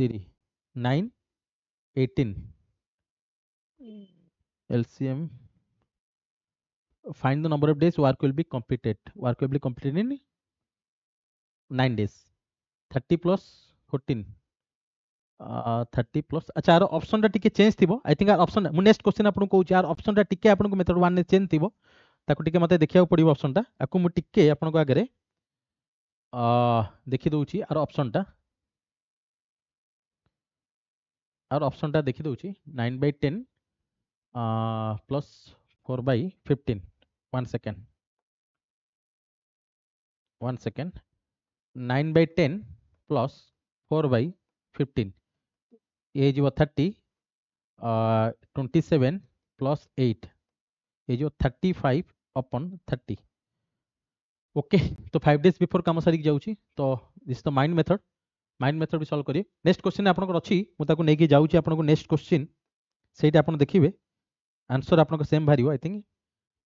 A: 3 9 18 lcm find the number of days work will be completed work will be completed in 9 days 30 plus 14 thirty plus अच्छा यार ऑप्शन टा टिके चेंज थिबो आई थिंक यार ऑप्शन मु नेक्स्ट क्वेश्चन आपन कहू यार ऑप्शन टा टिके आपन को मेथड 1 ने चेंज थिबो ताको टिके मते देखिया पड़िबो ऑप्शन टा आकु मु टिके आपन को आगरे आ देखि दउची यार ऑप्शन टा यार ऑप्शन टा देखि दउची 9 by 10 plus 4 by 15 one second one second 9 by 10 plus 4 by 15 age was 30 uh, 27 plus 8 age was 35 upon 30 okay तो फाइव डेज बिफोर कम सारिक जाऊँगी तो this the mind method mind method भी सल्व करिए नेक्स्ट क्वेश्चन आप अच्छी मुझे नहीं जाऊँगी आपको नेक्स्ट क्वेश्चन से देखिए आंसर आपको सेम बाहर आई थिंक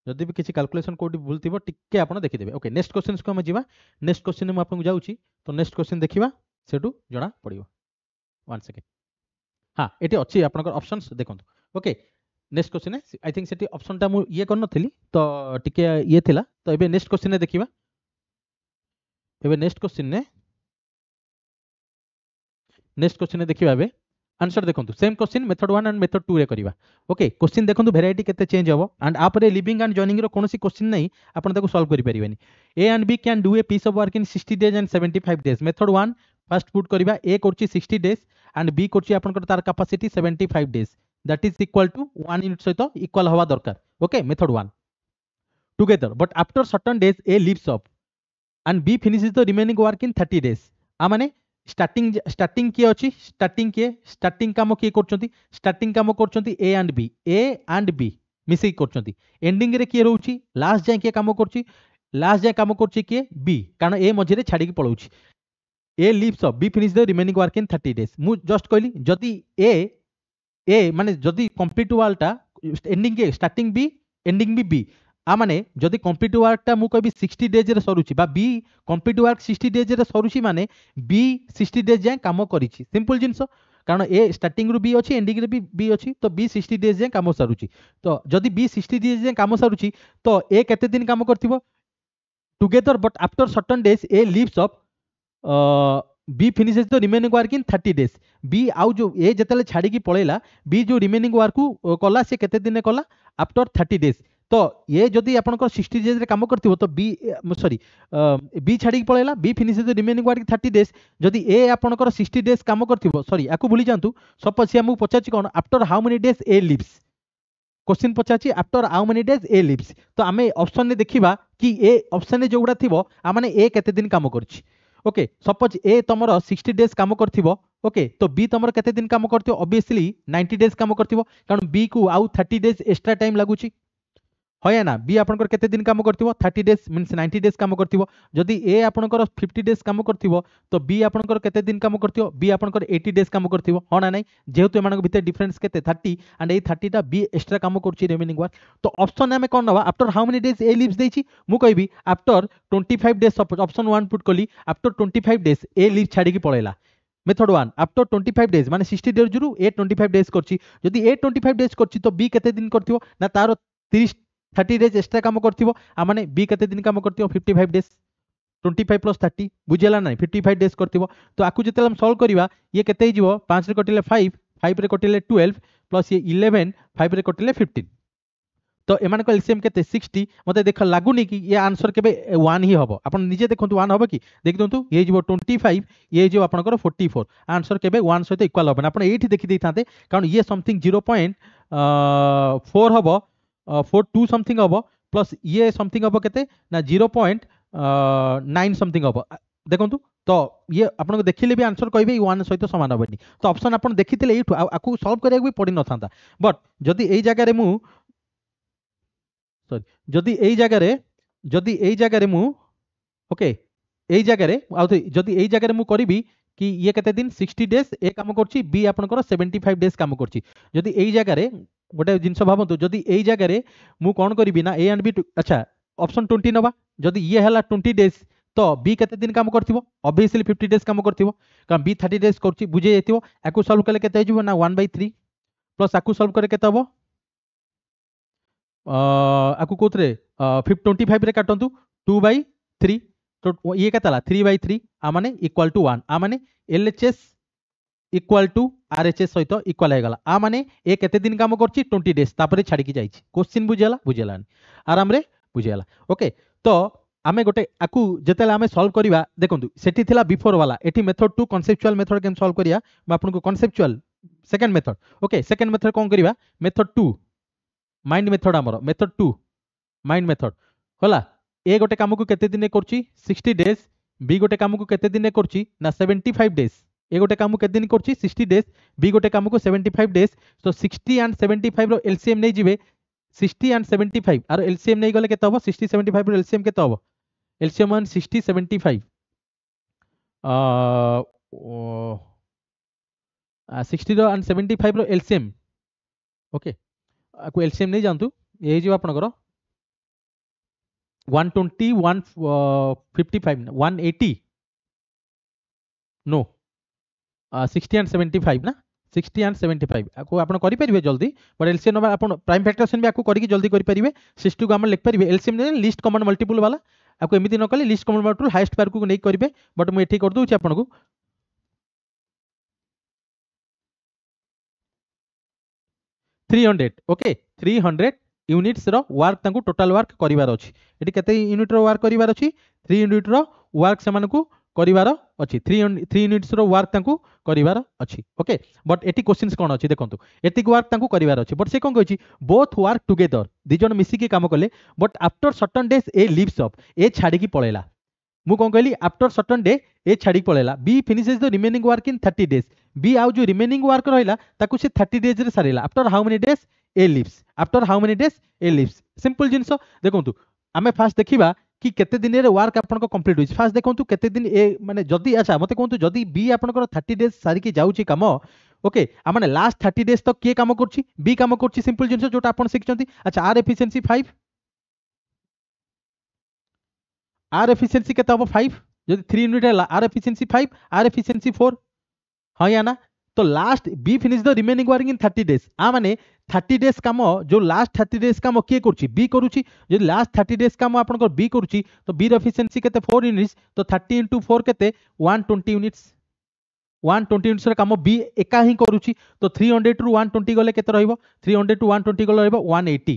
A: ଯଦି ବି କିଛି କାଲକୁଲେସନ୍ କେଉଁଠି ଭୁଲ ଥିବ ଟିକେ ଆପଣ ଦେଖିଦେବେ ଓକେ ନେକ୍ସଟ କ୍ୱେଶ୍ଚିନ୍ସକୁ ଆମେ ଯିବା ନେକ୍ସଟ କ୍ୱେଶ୍ଚିନ୍ ମୁଁ ଆପଣଙ୍କୁ ଯାଉଛି ତ ନେକ୍ସଟ କ୍ୱେଶ୍ଚିନ୍ ଦେଖିବା ସେଠୁ ଜଣା ପଡ଼ିବ ୱାନ୍ ସେକେଣ୍ଡ ହଁ ଏଠି ଅଛି ଆପଣଙ୍କର ଅପସନ୍ସ ଦେଖନ୍ତୁ okay next question I think ସେଠି ଅପସନ୍ଟା ମୁଁ ଇଏ କରିନଥିଲି ତ ଟିକେ ଇଏ ଥିଲା ତ ଏବେ ନେକ୍ସଟ କ୍ୱେଶ୍ଚିନ୍ରେ ଦେଖିବା ଏବେ ନେକ୍ସଟ କ୍ୱେଶ୍ଚିନ୍ରେ ନେକ୍ସଟ କ୍ୱେଶ୍ଚିନ୍ରେ ଦେଖିବା ଏବେ আনসর দেখুন same question method one and method টুরে করা ওকে কোশ্চিন দেখুন ভেরাইটি কেতে চেঞ্জ হব আন্ড আপরে লিভিং আন্ড জয়নিংর কোণী কোশ্চিন নাই আপনার তাকে সলভ করে A and B can do a piece of work in sixty days and seventy five days method one first put করা এ করছি সিক্সটি ডেজ আন্ড বি করছি আপনার তার capacity seventy five days that is equal to one unit সহ ইকুয়াল হওয়া দরকার okay method one together but after certain days A leaves off and B finishes the remaining work in thirty days আ মানে স্টার্টিং স্টার্টিং কিয়ে ଅଛି স্টার্টিং কিଏ স্টার্টিং কাম କିଏ କରୁଛନ୍ତି স্টার্টিং কাম କରୁଛନ୍ତି ଏ ଆଣ୍ଡ ବି ଏ ଆଣ୍ଡ ବି ମିଶିକି କରୁଛନ୍ତି ଏଣ୍ଡିଂରେ କିଏ ରହୁଛି ଲାଷ୍ଟ ଯାଏଁ କିଏ କାମ କରୁଛି ଲାଷ୍ଟ ଯାଏଁ କାମ କରୁଛି କିଏ ବି କାରଣ ଏ ମଝିରେ ଛାଡ଼ିକି ପଳାଉଛି A leaves off B finish the remaining work in thirty days ମୁଁ ଜଷ୍ଟ କହିଲି ଯଦି ଏ ଏ ମାନେ ଯଦି କମ୍ପ୍ଲିଟ୍ ୱାଲ୍ଟା ending A starting B ending B B आमाने जदि कम्प्लीट वर्कटा मुझे सिक्सटी डेज रे सरुची बा B complete work sixty days रे सरुची माने बी सिक्सटी डेज जाए कम करिछि सिंपल जिनस কারণ এ স্টার্টিং রু বি অছি এন্ডিং রে বি বি অছি তো বি 60 ডেজ যাই কাম সারুছি তো যদি বি 60 ডেজ যাই কাম সারুছি তো এ কেতে দিন কাম করতিব together but after certain days A leaves off B finishes the remaining work in 30 days B আউ যে এ যেতলে ছাড়ি কি পড়েলা বি যে রিমেনিং ওয়ার্ক কলা সে কেতে দিনে কলা আফটার 30 ডেজ ତ ଏ ଯଦି ଆପଣଙ୍କର ସିକ୍ସଟି ଡେଜ୍ରେ କାମ କରିଥିବ ତ ବି ସରି ବି ଛାଡ଼ିକି ପଳେଇଲା B finish the remaining work thirty days ଯଦି ଏ ଆପଣଙ୍କର ସିକ୍ସଟି ଡେଜ୍ କାମ କରିଥିବ ସରି ଆକୁ ଭୁଲି ଯାଆନ୍ତୁ ସପୋଜ୍ ସିଏ ଆମକୁ ପଚାରୁଛି କ'ଣ after how many days A leaves question पचारची after how many days A leaves तो आम अप्सन देखा कि ए अप्सन जोगुड़ा थी आम ए केते दिन कम कर ओके सपोज ए तुम सिक्सटी डेज कम कर ओके तो बी तुम केते दिन कम कर अबियसली नाइंटी डेज कम कर कारण बी को आउ थर्टी डेज एक्स्ट्रा टाइम लगुच হয় না বি আপনার কেতে দিন কাম করব thirty days means ninety days কাম করব যদি এ আপনার ফিফটি ডেজ কাম করব তো বি আপনার কেতে দিন কাম করব বি আপনার এইটি ডেজ কাম করব হ্যাঁ না নাই যেহেতু এমন ভিতরে ডিফরেন্স কেতে থার্টি আন্ড এই থার্টিটা বি এক্সট্রা কাম করছি রিমেনিং ওয়ার্ক তো অপশন আমি কম নেওয়া after how many days A leaves দিয়েছি মু কবি after twenty five days option one put কলি after twenty five days A leave ছাড়িকি পলাইলা method one up to twenty five days মানে সিক্সটি ডেজ রু এ টোয়েন্টি ফাইভ ডেজ করছি যদি এ টোয়েন্টি ফাইভ ডেজ করছি তো বি কেতে দিন করব না তার তিরিশ थर्टी डेज एक्सट्रा कम कर बी के दिन कम कर fifty five days twenty five plus thirty बुझेगा ना फिफ्टी फाइव डेज कर तो आपको जो सल्व करवा ये के पाँच कटिले फाइव फाइव कटिले ट्वेल्व प्लस ये इलेवेन फाइव कटिले फिफ्टीन तो एम एलसीएम के सिक्सटी मत देख लगुनि कि ये आंसर के वन ही हम आप निजे देखते वन हम कि देख दिखाँ ये जो ट्वेंटी फाइव ये जो आपंकर फोर्टी फोर आनसर के वन सहित इक्वाल हम आप देखी कारण ये समथिंग जीरो पॉइंट फोर हम ફોર ટુ સમથિંગ હବ ପ୍ଲସ୍ ଇଏ ସମଥିଙ୍ଗ ହବ କେତେ ନା ଜିରୋ ପଏଣ୍ଟ ନାଇନ୍ ସମଥିଙ୍ଗ ହବ ଦେଖନ୍ତୁ ତ ଇଏ ଆପଣଙ୍କୁ ଦେଖିଲେ ବି ଆନ୍ସର କହିବେ ଏଇ ୱାନ୍ ସହିତ ସମାନ ହେବନି ତ ଅପସନ୍ ଆପଣ ଦେଖିଥିଲେ ଏଇଠୁ ଆଉ ଆକୁ ସଲ୍ଭ କରିବାକୁ ବି ପଡ଼ିନଥାନ୍ତା ବଟ୍ ଯଦି ଏଇ ଜାଗାରେ ମୁଁ ସରି ଯଦି ଏଇ ଜାଗାରେ ଯଦି ଏଇ ଜାଗାରେ ମୁଁ ଓକେ ଏଇ ଜାଗାରେ ଆଉ ଯଦି ଏଇ ଜାଗାରେ ମୁଁ କରିବି କି ଇଏ କେତେ ଦିନ ସିକ୍ସଟି ଡେଜ୍ ଏ କାମ କରୁଛି ବି ଆପଣଙ୍କର ସେଭେଣ୍ଟି ଫାଇଭ୍ ଡେଜ୍ କାମ କରୁଛି ଯଦି ଏଇ ଜାଗାରେ ଗୋଟେ ଜିନିଷ ଭାବନ୍ତୁ ଯଦି ଏଇ ଜାଗାରେ ମୁଁ କ'ଣ କରିବି ନା ଏ ଆଣ୍ଡ ବି ଆଚ୍ଛା ଅପସନ୍ ଟ୍ୱେଣ୍ଟି ନେବା ଯଦି ଇଏ ହେଲା ଟ୍ୱେଣ୍ଟି ଡେଜ୍ ତ ବି କେତେ ଦିନ କାମ କରିଥିବ ଅବଭିୟସଲି ଫିଫ୍ଟି ଡେଜ୍ କାମ କରିଥିବ କାରଣ ବି ଥାର୍ଟି ଡେଜ୍ କରୁଛି ବୁଝେଇ ଯାଇଥିବ ଆକୁ ସଲ୍ଭ କଲେ କେତେ ହେଇଯିବ ନା ୱାନ୍ ବାଇ ଥ୍ରୀ ପ୍ଲସ୍ ଆକୁ ସଲ୍ଭ କଲେ କେତେ ହେବ ଆକୁ କେଉଁଥିରେ ଟ୍ୱେଣ୍ଟି ଫାଇଭ୍ରେ କାଟନ୍ତୁ ଟୁ ବାଇ ଥ୍ରୀ ଇଏ କେତେ ହେଲା ଥ୍ରୀ ବାଇ ଥ୍ରୀ ଆ ମାନେ ଇକ୍ୱାଲ୍ ଟୁ ୱାନ୍ ଆ ମାନେ L H S equal to R H S सहित इक्वाल हो गला आ माने ए केते दिन काम करछि 20 डेज तापरे छाड़ी की जाइछि क्वेश्चन बुझेला बुझेलानी आराम रे बुझेला ओके तो आमे गोटे आकु जेतेले आमे सॉल्व करिवा देखंतु सेठी थिला बिफोर वाला एठी मेथड टू कॉन्सेप्चुअल मेथड केम सॉल्व करिया म आपन को conceptual second method okay second method कोन करिवा मेथड 2 माइंड मेथड हमर मेथड 2 माइंड मेथड होला ए गोटे काम को केते दिन करछि 60 डेज बी गोटे काम को केते दिन करछि ना 75 डेज ए गोटे कम के दिन कर सिक्सटी डेज बी गोटे कम को सेवेन्टी फाइव डेज तो सिक्सटी एंड सेवेन्टी फाइव रलसीएम नहीं जी सिक्सटी एंड सेवेन्टी फाइव आर एलसीयम नहीं गले हम सिक्सटी सेवेन्टी फाइव रलसीएम के हम LCM one sixty seventy five sixty and seventy five रलसीएम ओके एलसीएम नहीं जातु ये जो आपंकर twenty one fifty five one eighty नो সিক্সটি ଆଣ୍ଡ ସେଭେଣ୍ଟି ଫାଇଭ୍ ନା ସିକ୍ସଟି ଆଣ୍ଡ ସେଭେଣ୍ଟି ଫାଇଭ୍ ଆକୁ ଆପଣ କରିପାରିବେ ଜଲ୍ଦି ବଟ୍ ଏଲ୍ସିଏମ୍ ନେବା ଆପଣ ପ୍ରାଇମ୍ ଫ୍ୟାକ୍ଟରସନ୍ ବି ଆକୁ କରିକି ଜଲ୍ଦି କରିପାରିବେ ସିକ୍ସଟିକୁ ଆମେ ଲେଖିପାରିବେ ଏଲ୍ସିଏମ୍ ନେଲେ ଲିଷ୍ଟ କମନ୍ ମଲ୍ଟିପୁଲ୍ ବାଲା ଆକୁ ଏମିତି ନ କଲେ ଲିଷ୍ଟ କମନ୍ ମଲ୍ଟିପୁଲ୍ ହାଏଷ୍ଟ ପାର୍କୁ ନେଇ କରିବେ ବଟ୍ ମୁଁ ଏଠି କରିଦେଉଛି ଆପଣଙ୍କୁ three hundred okay three hundred ইউনিটসর ওয়ার্ক তাঁকু টোটাল ওয়ার্ক করবার অছি এটি কেতে ইউনিটর ওয়ার্ক করবার অছি থ্রি ইউনিটর ওয়ার্ক সেমানকু କରିବାର ଅଛି ଥ୍ରୀ ଥ୍ରୀ ୟୁନିଟ୍ସର ୱାର୍କ ତାଙ୍କୁ କରିବାର ଅଛି ଓକେ ବଟ୍ ଏଠି କୋଶ୍ଚିନ୍ସ କ'ଣ ଅଛି ଦେଖନ୍ତୁ ଏତିକି ୱାର୍କ ତାଙ୍କୁ କରିବାର ଅଛି ବଟ୍ ସେ କ'ଣ କହିଛି ବୋଥ୍ ୱାର୍କ ଟୁଗେଦର ଦୁଇ ଜଣ ମିଶିକି କାମ କଲେ but after certain days A leaves off A ଛାଡ଼ିକି ପଳେଇଲା ମୁଁ କ'ଣ କହିଲି ଆଫ୍ଟର ସଟନ୍ ଡେ ଏ ଛାଡ଼ିକି ପଳେଇଲା B finishes the remaining work in thirty days B ଆଉ ଯେଉଁ ରିମେନିଂ ୱାର୍କ ରହିଲା ତାକୁ ସେ ଥାର୍ଟି ଡେଜ୍ରେ ସାରିଲା after how many days A leaves after how many days A leaves simple ଜିନିଷ ଦେଖନ୍ତୁ ଆମେ ଫାଷ୍ଟ ଦେଖିବା କି କେତେ ଦିନରେ ୱାର୍କ ଆପଣଙ୍କ କମ୍ପ୍ଲିଟ୍ ହୋଇଛି ଫାର୍ଷ୍ଟ ଦେଖନ୍ତୁ କେତେ ଦିନ ଏ ମାନେ ଯଦି ଆଚ୍ଛା ମୋତେ କୁହନ୍ତୁ ଯଦି ବି ଆପଣଙ୍କର ଥାର୍ଟି ଡେଜ୍ ସାରିକି ଯାଉଛି କାମ ଓକେ ମାନେ ଲାଷ୍ଟ ଥାର୍ଟି ଡେଜ୍ ତ କିଏ କାମ କରୁଛି ବି କାମ କରୁଛି ସିମ୍ପଲ୍ ଜିନିଷ ଯେଉଁଟା ଆପଣ ଶିଖିଛନ୍ତି ଆଚ୍ଛା ଆର୍ ଏଫିସିଏନ୍ସି ଫାଇଭ୍ ଆର୍ ଏଫିସିଏନ୍ସି କେତେ ହେବ ଫାଇଭ୍ ଯଦି ଥ୍ରୀ ୟୁନିଟ୍ ହେଲା ଆର୍ ଏଫିସିଏନ୍ସି ଫାଇଭ୍ ଆର୍ ଏଫିସିଏନ୍ସି ଫୋର୍ ହଁ ୟା ନା তো last B finish the remaining working in thirty days আ মানে থার্টি ডেজ কাম যে লাস্ট থার্টি ডেজ কাম কিয়ে করছি বি করুছি যদি লাস্ট থার্টি ডেজ কাম আপনার বি করুছি তো বি এফিসিয়েন্সি কে ফোর ইউনিটস তো থার্টি ইন্টু ফোর কে one twenty units one twenty ইউনিটসর কাম বি একা হি করুছি তো থ্রি হন্ড্রেড রু ওয়ান টোয়েন্টি গলে কেতে রহব three hundred to one twenty গলে রহব one eighty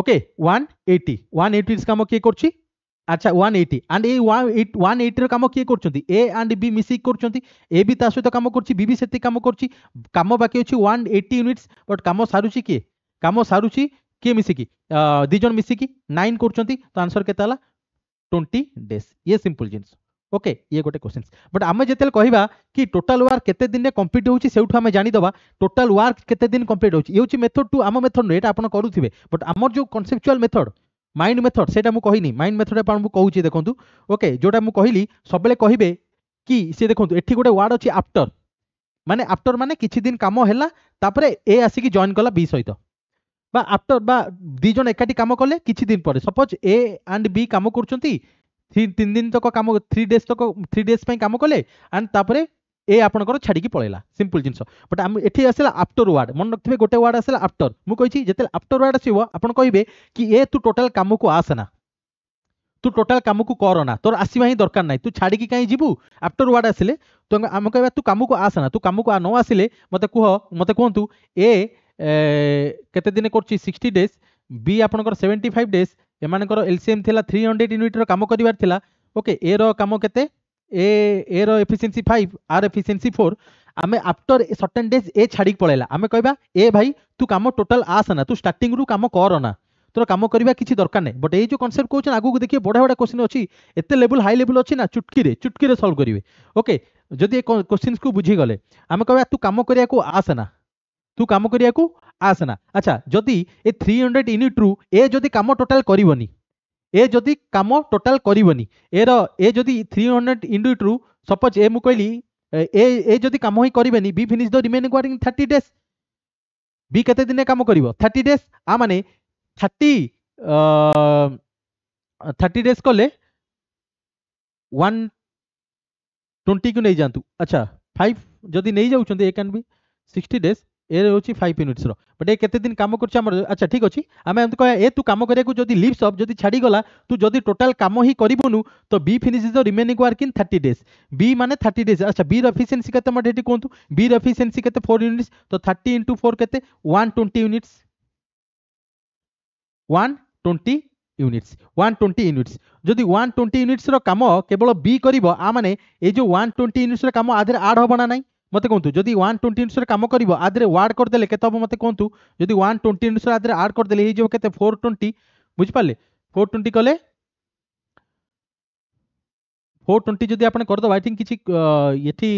A: okay one eighty one এইটিস কাম কিয়ে করছি আচ্ছা ওয়ান এইটি ଆଣ୍ଡ ଏଇ ୱାନ୍ ଏଇଟିର କାମ କିଏ କରୁଛନ୍ତି ଏ ଆଣ୍ଡ ବି ମିଶିକି କରୁଛନ୍ତି ଏ ବି ତା ସହିତ କାମ କରୁଛି ବି ବି ସେତିକି କାମ କରୁଛି କାମ ବାକି ଅଛି ୱାନ୍ ଏଇଟି ୟୁନିଟ୍ସ ବଟ୍ କାମ ସାରୁଛି କିଏ କାମ ସାରୁଛି କିଏ ମିଶିକି ଦୁଇ ଜଣ ମିଶିକି ନାଇନ୍ କରୁଛନ୍ତି ତ ଆନ୍ସର କେତେ ହେଲା ଟ୍ୱେଣ୍ଟି ଡେଜ୍ ଇଏ ସିମ୍ପଲ୍ ଜିନିଷ ଓକେ ଇଏ ଗୋଟେ କ୍ୱେଶ୍ଚିନ୍ ବଟ୍ ଆମେ ଯେତେବେଳେ କହିବା କି ଟୋଟାଲ୍ ୱାର୍କ କେତେ ଦିନରେ କମ୍ପ୍ଲିଟ୍ ହେଉଛି ସେଇଠୁ ଆମେ ଜାଣିଦେବା ଟୋଟାଲ୍ ୱାର୍କ କେତେ ଦିନ କମ୍ପ୍ଲିଟ୍ ହେଉଛି ଇଏ ହେଉଛି ମେଥଡ଼ ଟୁ ଆମ ମେଥଡ଼ ନୁହେଁ ଏଇଟା ଆପଣ କରୁଥିବେ ବଟ୍ ଆମର ଯେଉଁ କନସେପ୍ଚୁଆଲ୍ ମେଥଡ଼ মাইন্ড মেଥଡ সেটা ମୁଁ କହିନି ମାଇଣ୍ଡ ମେଥଡ ଆପଣଙ୍କୁ କହୁଛି ଦେଖନ୍ତୁ ଓକେ ଯୋଉଟା ମୁଁ କହିଲି ସବୁବେଳେ କହିବେ କି ସେ ଦେଖନ୍ତୁ ଏଠି ଗୋଟେ ୱାର୍ଡ ଅଛି ଆଫ୍ଟର ମାନେ ଆଫ୍ଟର ମାନେ କିଛି ଦିନ କାମ ହେଲା ତାପରେ ଏ ଆସିକି ଜଏନ୍ କଲା ବି ସହିତ বা আফটর বা দুইজন একাটি কাম কলে কিছু দিন পরে সপোজ এ আন্ড বি কাম করছেন তিন দিন তক কাম থ্রি ডেজ তক থ্রি ডেজ পাই কাম কলে আন্ড তাপরে ଏ ଆପଣଙ୍କର ଛାଡ଼ିକି ପଳେଇଲା ସିମ୍ପଲ୍ ଜିନିଷ ବଟ୍ ଆମେ ଏଠି ଆସିଲା ଆଫ୍ଟର ୱାର୍ଡ଼ ମନେ ରଖିଥିବେ ଗୋଟେ ୱାର୍ଡ଼ ଆସିଲା ଆଫ୍ଟର ମୁଁ କହିଛି ଯେତେବେଳେ ଆଫ୍ଟର ୱାର୍ଡ଼ ଆସିବ ଆପଣ କହିବେ କି ଏ ତୁ ଟୋଟାଲ୍ କାମକୁ ଆସେନା ତୁ ଟୋଟାଲ୍ କାମକୁ କରନା ତୋର ଆସିବା ହିଁ ଦରକାର ନାହିଁ ତୁ ଛାଡ଼ିକି କାହିଁ ଯିବୁ ଆଫ୍ଟର ୱାର୍ଡ଼ ଆସିଲେ ତ ଆମେ କହିବା ତୁ କାମକୁ ଆସେନା ତୁ କାମକୁ ନ ଆସିଲେ ମୋତେ କୁହ ମୋତେ କୁହନ୍ତୁ ଏ କେତେ ଦିନ କରୁଛି ସିକ୍ସଟି ଡେଜ୍ ବି ଆପଣଙ୍କର ସେଭେଣ୍ଟି ଫାଇଭ୍ ଡେଜ୍ ଏମାନଙ୍କର ଏଲ୍ସିଏମ୍ ଥିଲା ଥ୍ରୀ ହଣ୍ଡ୍ରେଡ଼ ୟୁନିଟ୍ର କାମ କରିବାର ଥିଲା ଓକେ ଏର କାମ କେତେ ଏ ର ଏଫିସିଏନ୍ସି ଫାଇଭ ଆର୍ ଏଫିସିଏନ୍ସି ଫୋର୍ ଆମେ ଆଫ୍ଟର ସର୍ଟେନ୍ ଡେଜ୍ ଏ ଛାଡ଼ିକି ପଳେଇଲା ଆମେ କହିବା ଏ ଭାଇ ତୁ କାମ ଟୋଟାଲ ଆସନା ତୁ ଷ୍ଟାର୍ଟିଂରୁ କାମ କର ନା ତୋର କାମ କରିବା କିଛି ଦରକାର ନାହିଁ ବଟ୍ ଏଇ ଯେଉଁ କନସେପ୍ଟ କହୁଛନ୍ତି ଆଗକୁ ଦେଖିବେ ବଢ଼ିଆ ବଢ଼ିଆ କୋଶ୍ଚିନ୍ ଅଛି ଏତେ ଲେବୁଲ୍ ହାଇ ଲେବୁଲ୍ ଅଛି ନା ଚୁଟକିରେ ଚୁଟକିରେ ସଲ୍ଭ କରିବେ ଓକେ ଯଦି ଏ କୋଶ୍ଚିନ୍ସକୁ ବୁଝିଗଲେ ଆମେ କହିବା ତୁ କାମ କରିବାକୁ ଆସନା ତୁ କାମ କରିବାକୁ ଆସନା ଆଚ୍ଛା ଯଦି ଏ ଥ୍ରୀ ହଣ୍ଡ୍ରେଡ଼ ୟୁନିଟ୍ରୁ ଏ ଯଦି କାମ ଟୋଟାଲ କରିବନି ଏ ଯଦି କାମ ଟୋଟାଲ୍ କରିବନି ଏର ଏ ଯଦି ଥ୍ରୀ ହଣ୍ଡ୍ରେଡ୍ ଇଣ୍ଡିଟ୍ରୁ ସପୋଜ୍ ଏ ମୁଁ କହିଲି ଏ ଏ ଯଦି କାମ ହିଁ କରିବେନି B finish the remaining work thirty days B କେତେ ଦିନେ କାମ କରିବ ଥାର୍ଟି ଡେଜ୍ ଆ ମାନେ ଥାର୍ଟି ଥାର୍ଟି ଡେଜ୍ କଲେ ୱାନ୍ ଟ୍ୱେଣ୍ଟିକୁ ନେଇଯାଆନ୍ତୁ ଆଚ୍ଛା ଫାଇଭ୍ ଯଦି ନେଇଯାଉଛନ୍ତି A can be sixty days A ହେଉଛି ଫାଇଭ୍ ୟୁନିଟ୍ସର ବଟ୍ ଏ କେତେ ଦିନ କାମ କରୁଛି ଆମର ଆଚ୍ଛା ଠିକ୍ ଅଛି ଆମେ ଏମିତି କହିବା ଏ ତୁ କାମ କରିବାକୁ ଯଦି ଲିଭ୍ସ ଅଫ୍ ଯଦି ଛାଡ଼ିଗଲା ତୁ ଯଦି ଟୋଟାଲ୍ କାମ ହିଁ କରିବୁନୁ ତ B finish the remaining work in thirty days B ମାନେ ଥାର୍ଟି ଡେଜ୍ ଆଚ୍ଛା ବି ରଫିସିଏନ୍ସି କେତେ ମୋତେ ଏଠି କୁହନ୍ତୁ ବିର ଏଫିସିଏନ୍ସି କେତେ ଫୋର୍ ୟୁନିଟ୍ସ ତ ଥାର୍ଟି ଇଣ୍ଟୁ ଫୋର୍ କେତେ one twenty units one twenty units one twenty units ଯଦି ୱାନ୍ ଟ୍ୱେଣ୍ଟି ୟୁନିଟ୍ସର କାମ କେବଳ ବି କରିବ ଆ ମାନେ ଏଇ ଯେଉଁ ୱାନ୍ ଟ୍ୱେଣ୍ଟି ୟୁନିଟ୍ସର କାମ ଆଧାରେ ଆଡ଼୍ ହେବ ନା ନାହିଁ মতো কুহতু যদি ওয়ান টোয়েন্টি ইন্টু কাম করব আদে ওয়ার্ড করেদেলে কেতে হব মতো কুহতু যদি ওয়ান টোয়েন্টি ইন্টু আদে আড করেদেলে হয়ে যাব কেতে ফোর টোয়েন্টি বুঝিপারে ফোর টোয়েন্টি কলে ফোর টোয়েন্টি যদি আপনার করেদেব আই থিঙ্ক কিছু এটি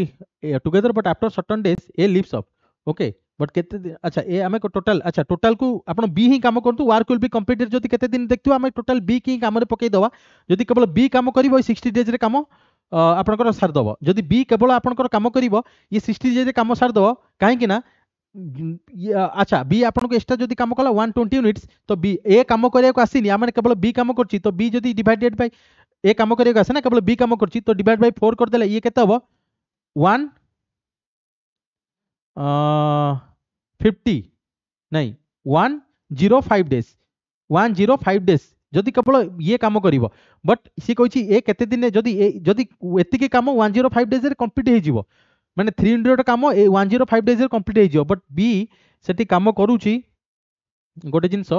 A: together but after certain days A leaves off okay but কেতে আচ্ছা এ আমি টোটাল আচ্ছা টোটাল কু আপনার বি হি কাম করতু ওয়ার্ক উইল বি কমপ্লিটেড যদি কেতে দিন দেখবা আমি টোটাল বি কি কামরে পকাই দেওয়া যদি কেবল বি কাম করব সিক্সটি ডেজ রে কাম ଆପଣଙ୍କର ସାରିଦେବ ଯଦି ବି କେବଳ ଆପଣଙ୍କର କାମ କରିବ ଇଏ ସିକ୍ସଟି ଜେରେ କାମ ସାରିଦେବ କାହିଁକି ନା আচ্ছা বি আপনার এক্সট্রা যদি কাম কলা ওয়ান টোয়েন্টি ইউনিটস তো বি এ কাম করা আসিনি আমি কেবল বি কাম করছি তো বি যদি ডিভাইডেড বাই এ কাম করা আসে না কেবল বি কাম করছি তো ডিভাইড বাই ফোর করেদেলে ইয়ে কেতে হব ওয়ান ফিফটি নাই one zero five days one zero five days যদি কেবল ইয়ে কাম করব বট সি কইছি এ কেতে দিনে যদি যদি এতিকি কাম ওয়ান জিরো ফাইভ ডেজরে কমপ্লিট হয়ে মানে থ্রি হন্ড্রেড কাম এ ওয়ান জিরো ফাইভ ডেজরে কমপ্লিট হয়ে বট বি সেটি কাম করুছি গোটে জিনিস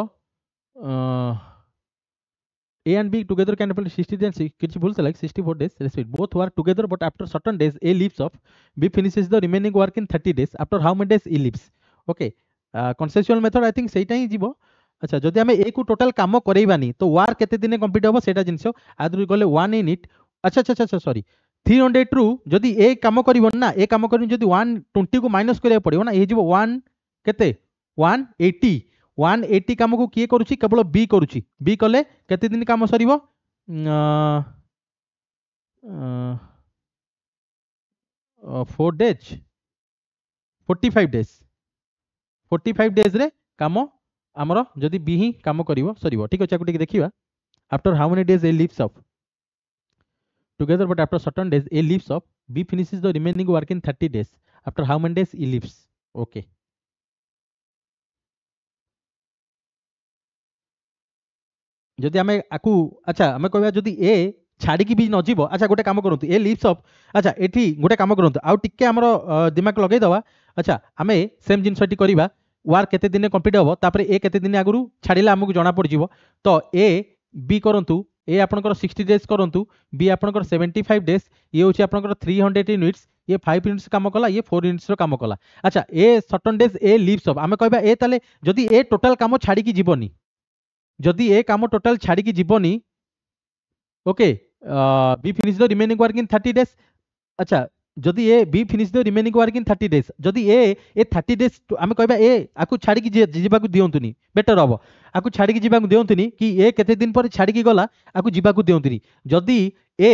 A: A and B together can apply 60 days and Kirchi Bulls like 64 days respect. Both work together, but after certain days, A leaves off. B finishes the remaining work in 30 days. After how many days A leaves? Okay. Uh, consensual method, I think, say time jibo. अच्छा जदि आम एक टोटाल कम करानी तो वार के दिन कम्प्लीट हम सही जिन आदि गले वन यूनिट अच्छा अच्छा अच्छा सरी थ्री हंड्रेड रु जदि ए कम कर कम कर ट्वेंटी को माइनस करा पड़ो ये वन के वन एटी कम को किए करवल बी कर बी कले के दिन कम सर four days forty five days forty five days रे कम ଆମର ଯଦି ବି ହିଁ କାମ କରିବ ସରିବ ଠିକ୍ ଅଛି ଆକୁ ଟିକେ ଦେଖିବା after how many days A leaves off together but after certain days A leaves off B finishes the remaining work in thirty days after how many days A leaves okay ଯଦି ଆମେ ଆକୁ ଆଚ୍ଛା ଆମେ କହିବା ଯଦି ଏ ଛାଡ଼ିକି ବି ନଯିବ ଆଚ୍ଛା ଗୋଟେ କାମ କରନ୍ତୁ ଏ ଲିପ୍ସ ଅଫ୍ ଆଚ୍ଛା ଏଠି ଗୋଟେ କାମ କରନ୍ତୁ ଆଉ ଟିକେ ଆମର ଦିମାଗ ଲଗେଇଦେବା ଆଚ୍ଛା ଆମେ ସେମ୍ ଜିନିଷଟି କରିବା ওয়ার কেতে দিনে কমপ্লিট হব তাপরে এ কেতে দিন আগর ছাড়লে আমি জনাপড়ব তো এ বি করতু এ আপনার সিক্সটি ডেজ করতু বি আপনার সেভেন্টি ফাইভ ডেজ ইয়ে হচ্ছে আপনার থ্রি হন্ড্রেড ইউনিটস ইয়ে ফাইভ ইউনিটস কাম কলা ইয়ে ফোর ইউনিটসর কাম কলা আচ্ছা A certain days A leaves off আমি কহবা এ তাহলে যদি এ টোটাল কাম ছাড়িকি যাবনি যদি এ কাম টোটাল ছাড়িকি যাবনি okay B finish the remaining work in thirty days আচ্ছা যদি A B finish the remaining work in thirty days ଯଦି ଏ ଏ ଥାର୍ଟି ଡେଜ୍ ଆମେ କହିବା ଏ ଆକୁ ଛାଡ଼ିକି ଯିବାକୁ ଦିଅନ୍ତୁନି ବେଟର୍ ହେବ ଆକୁ ଛାଡ଼ିକି ଯିବାକୁ ଦିଅନ୍ତୁନି କି ଏ କେତେ ଦିନ ପରେ ଛାଡ଼ିକି ଗଲା ଆକୁ ଯିବାକୁ ଦିଅନ୍ତୁନି ଯଦି ଏ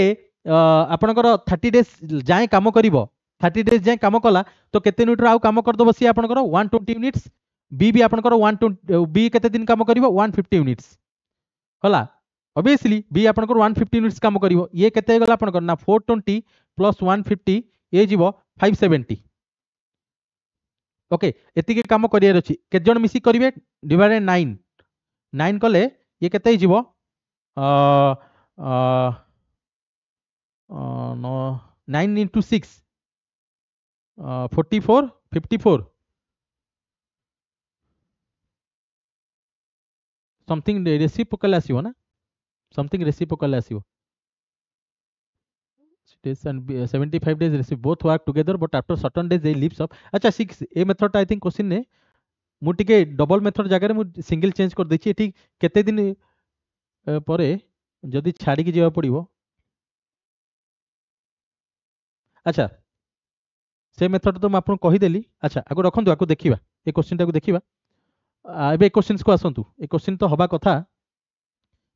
A: ଆପଣଙ୍କର ଥାର୍ଟି ଡେଜ୍ ଯାଏଁ କାମ କରିବ ଥାର୍ଟି ଡେଜ୍ ଯାଏଁ କାମ କଲା ତ କେତେ ୟୁନିଟ୍ର ଆଉ କାମ କରିଦେବ ସିଏ ଆପଣଙ୍କର ୱାନ୍ ଟ୍ୱେଣ୍ଟି ୟୁନିଟ୍ସ ବି ବି ଆପଣଙ୍କର ୱାନ୍ ଟ୍ୱେଣ୍ଟି ବି କେତେ ଦିନ କାମ କରିବ ୱାନ୍ ଫିଫ୍ଟି ୟୁନିଟ୍ସ ହେଲା ओबियसली बी आप फिफ्टी यूनिट्स कम कर ये के four twenty plus one fifty ये जीव फाइव सेवेन्टी ओके ये कम करते जन मिसिक करेंगे डिवाइड नाइन नाइन कले ये के nine into six forty four fifty four something reciprocal आसवना something reciprocal as you days and 75 days receive both work together but after certain days they leaves up acha 6 a method i think question ne mu टिके डबल मेथड जगह मु सिंगल चेंज कर देछि एठी केते दिन परे जदि छाड़ी के जेवा पड़िबो अच्छा से मेथड तो मैं आपको कही देली अच्छा आको रखंतु आको देखिबा ए क्वेश्चन टाको देखिबा एबे क्वेश्चंस को आसंतु ए क्वेश्चन तो हबा कथा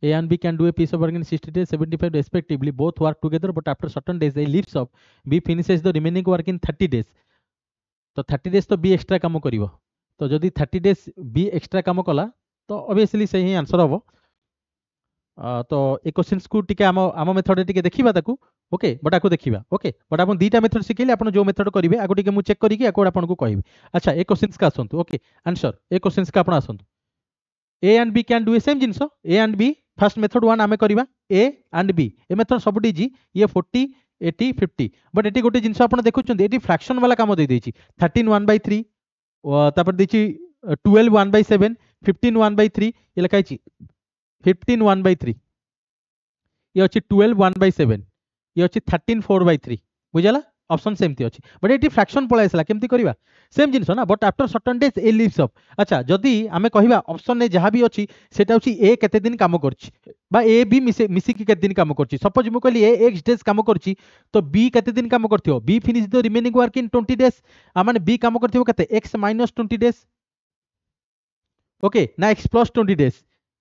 A: A and B can do a piece of work in 60 days, 75 respectively. Both work together, but after certain days they leaves off. B finishes the remaining work in 30 days. তো থার্টি ডেজ তো বি এক্সট্রা কাম করব তো যদি থার্টি ডেজ বি এক্সট্রা কাম কলা তো অবভিয়সলি সেই ହିଁ আনসর হব ତ ଏ କୋଶ୍ଚିନ୍ସକୁ ଟିକେ ଆମ ଆମ ମେଥଡ଼ରେ ଟିକେ ଦେଖିବା ତାକୁ ଓକେ ବଟ୍ ଆକୁ ଦେଖିବା ଓକେ ବଟ୍ ଆପଣ ଦୁଇଟା ମେଥଡ଼ ଶିଖେଇଲେ ଆପଣ ଯେଉଁ ମେଥଡ଼ କରିବେ ଆକୁ ଟିକେ ମୁଁ ଚେକ୍ କରିକି ଆକୁ ଆପଣଙ୍କୁ କହିବି ଆଚ୍ଛା ଏ କୋଶ୍ଚିନ୍ସକୁ ଆସନ୍ତୁ ଓକେ ଆନ୍ସର ଏ କୋଶ୍ଚିନ୍ସକୁ ଆପଣ ଆସନ୍ତୁ A and B can do a same ଜିନିଷ A and B first method one আমি করা এ আন্ড বি এ মেথড সবুটি ইজি ইয়ে ফোর্টি এটি ফিফটি বট এটি গোটে জিনিস আপনার দেখুম এটি ফ্রাকশন বালা কাম দিয়ে দিয়েছি থার্টিন ওয়ান বাই থ্রি তারপরে দিয়েছি twelve one by seven fifteen one by three এ লেখা হয়েছি ফিফটিন ওয়ান বাই থ্রি ইয়ে অছি টুয়েলভ ওয়ান বাই সেভেন ইয়ে অছি থার্টিন ফোর বাই থ্রি বুঝলা অপসন সেমতি অছি বট এটি ফ্রাকশন পলাই আসলা কেমতি করিবা সেম জিনিস না but after certain days A leaves off আচ্ছা যদি আমি কহিবা অপসন এ যাহা বি অছি সেটা হচ্ছে এ কেতে দিন কাম করছি বা এ বি মিশে মিশিকি কেতে দিন কাম করছি সপোজ মু কইলি এ এক্স ডেজ কাম করছি তো বি কেতে দিন কাম করথিও B finish the remaining work in 20 days মানে বি কাম করথিও কেতে এক্স মাইনাস 20 ডেজ ওকে না এক্স প্লস 20 ডেজ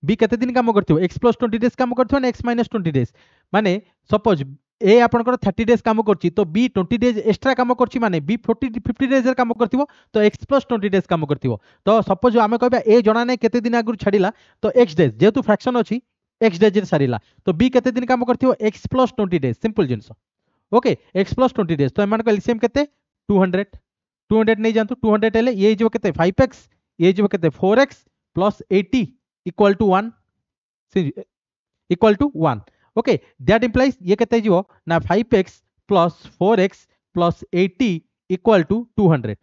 A: বি কেতে দিন কাম করথিও এক্স প্লস 20 ডেজ কাম করথিও না এক্স মাইনাস 20 ডেজ মানে সপোজ ए आपंकर थर्टी डेज कम कर बी ट्वेंटी डेज एक्सट्रा कम कर बी फोर्टी फिफ्टी डेज कम कर तो एक्स प्लस ट्वेंटी डेज कम कर तो सपोज आम कह ए जना ना केते दिन आगुरी छाड़ा तो एक्स डेज जेहेतु फ्राक्शन अच्छी एक्स डेज सारा तो बी केते दिन कम कर x plus twenty days simple जिनस okay x plus twenty days तो एम एलसीएम के टू हंड्रेड टू हंड्रेड नहीं जातु टू हंड्रेड हेल्ले ये के फाइव एक्स ये के four x plus eighty equal to one equal to one okay that implies ये कहते जीवो ना 5x plus 4x plus 80 equal to 200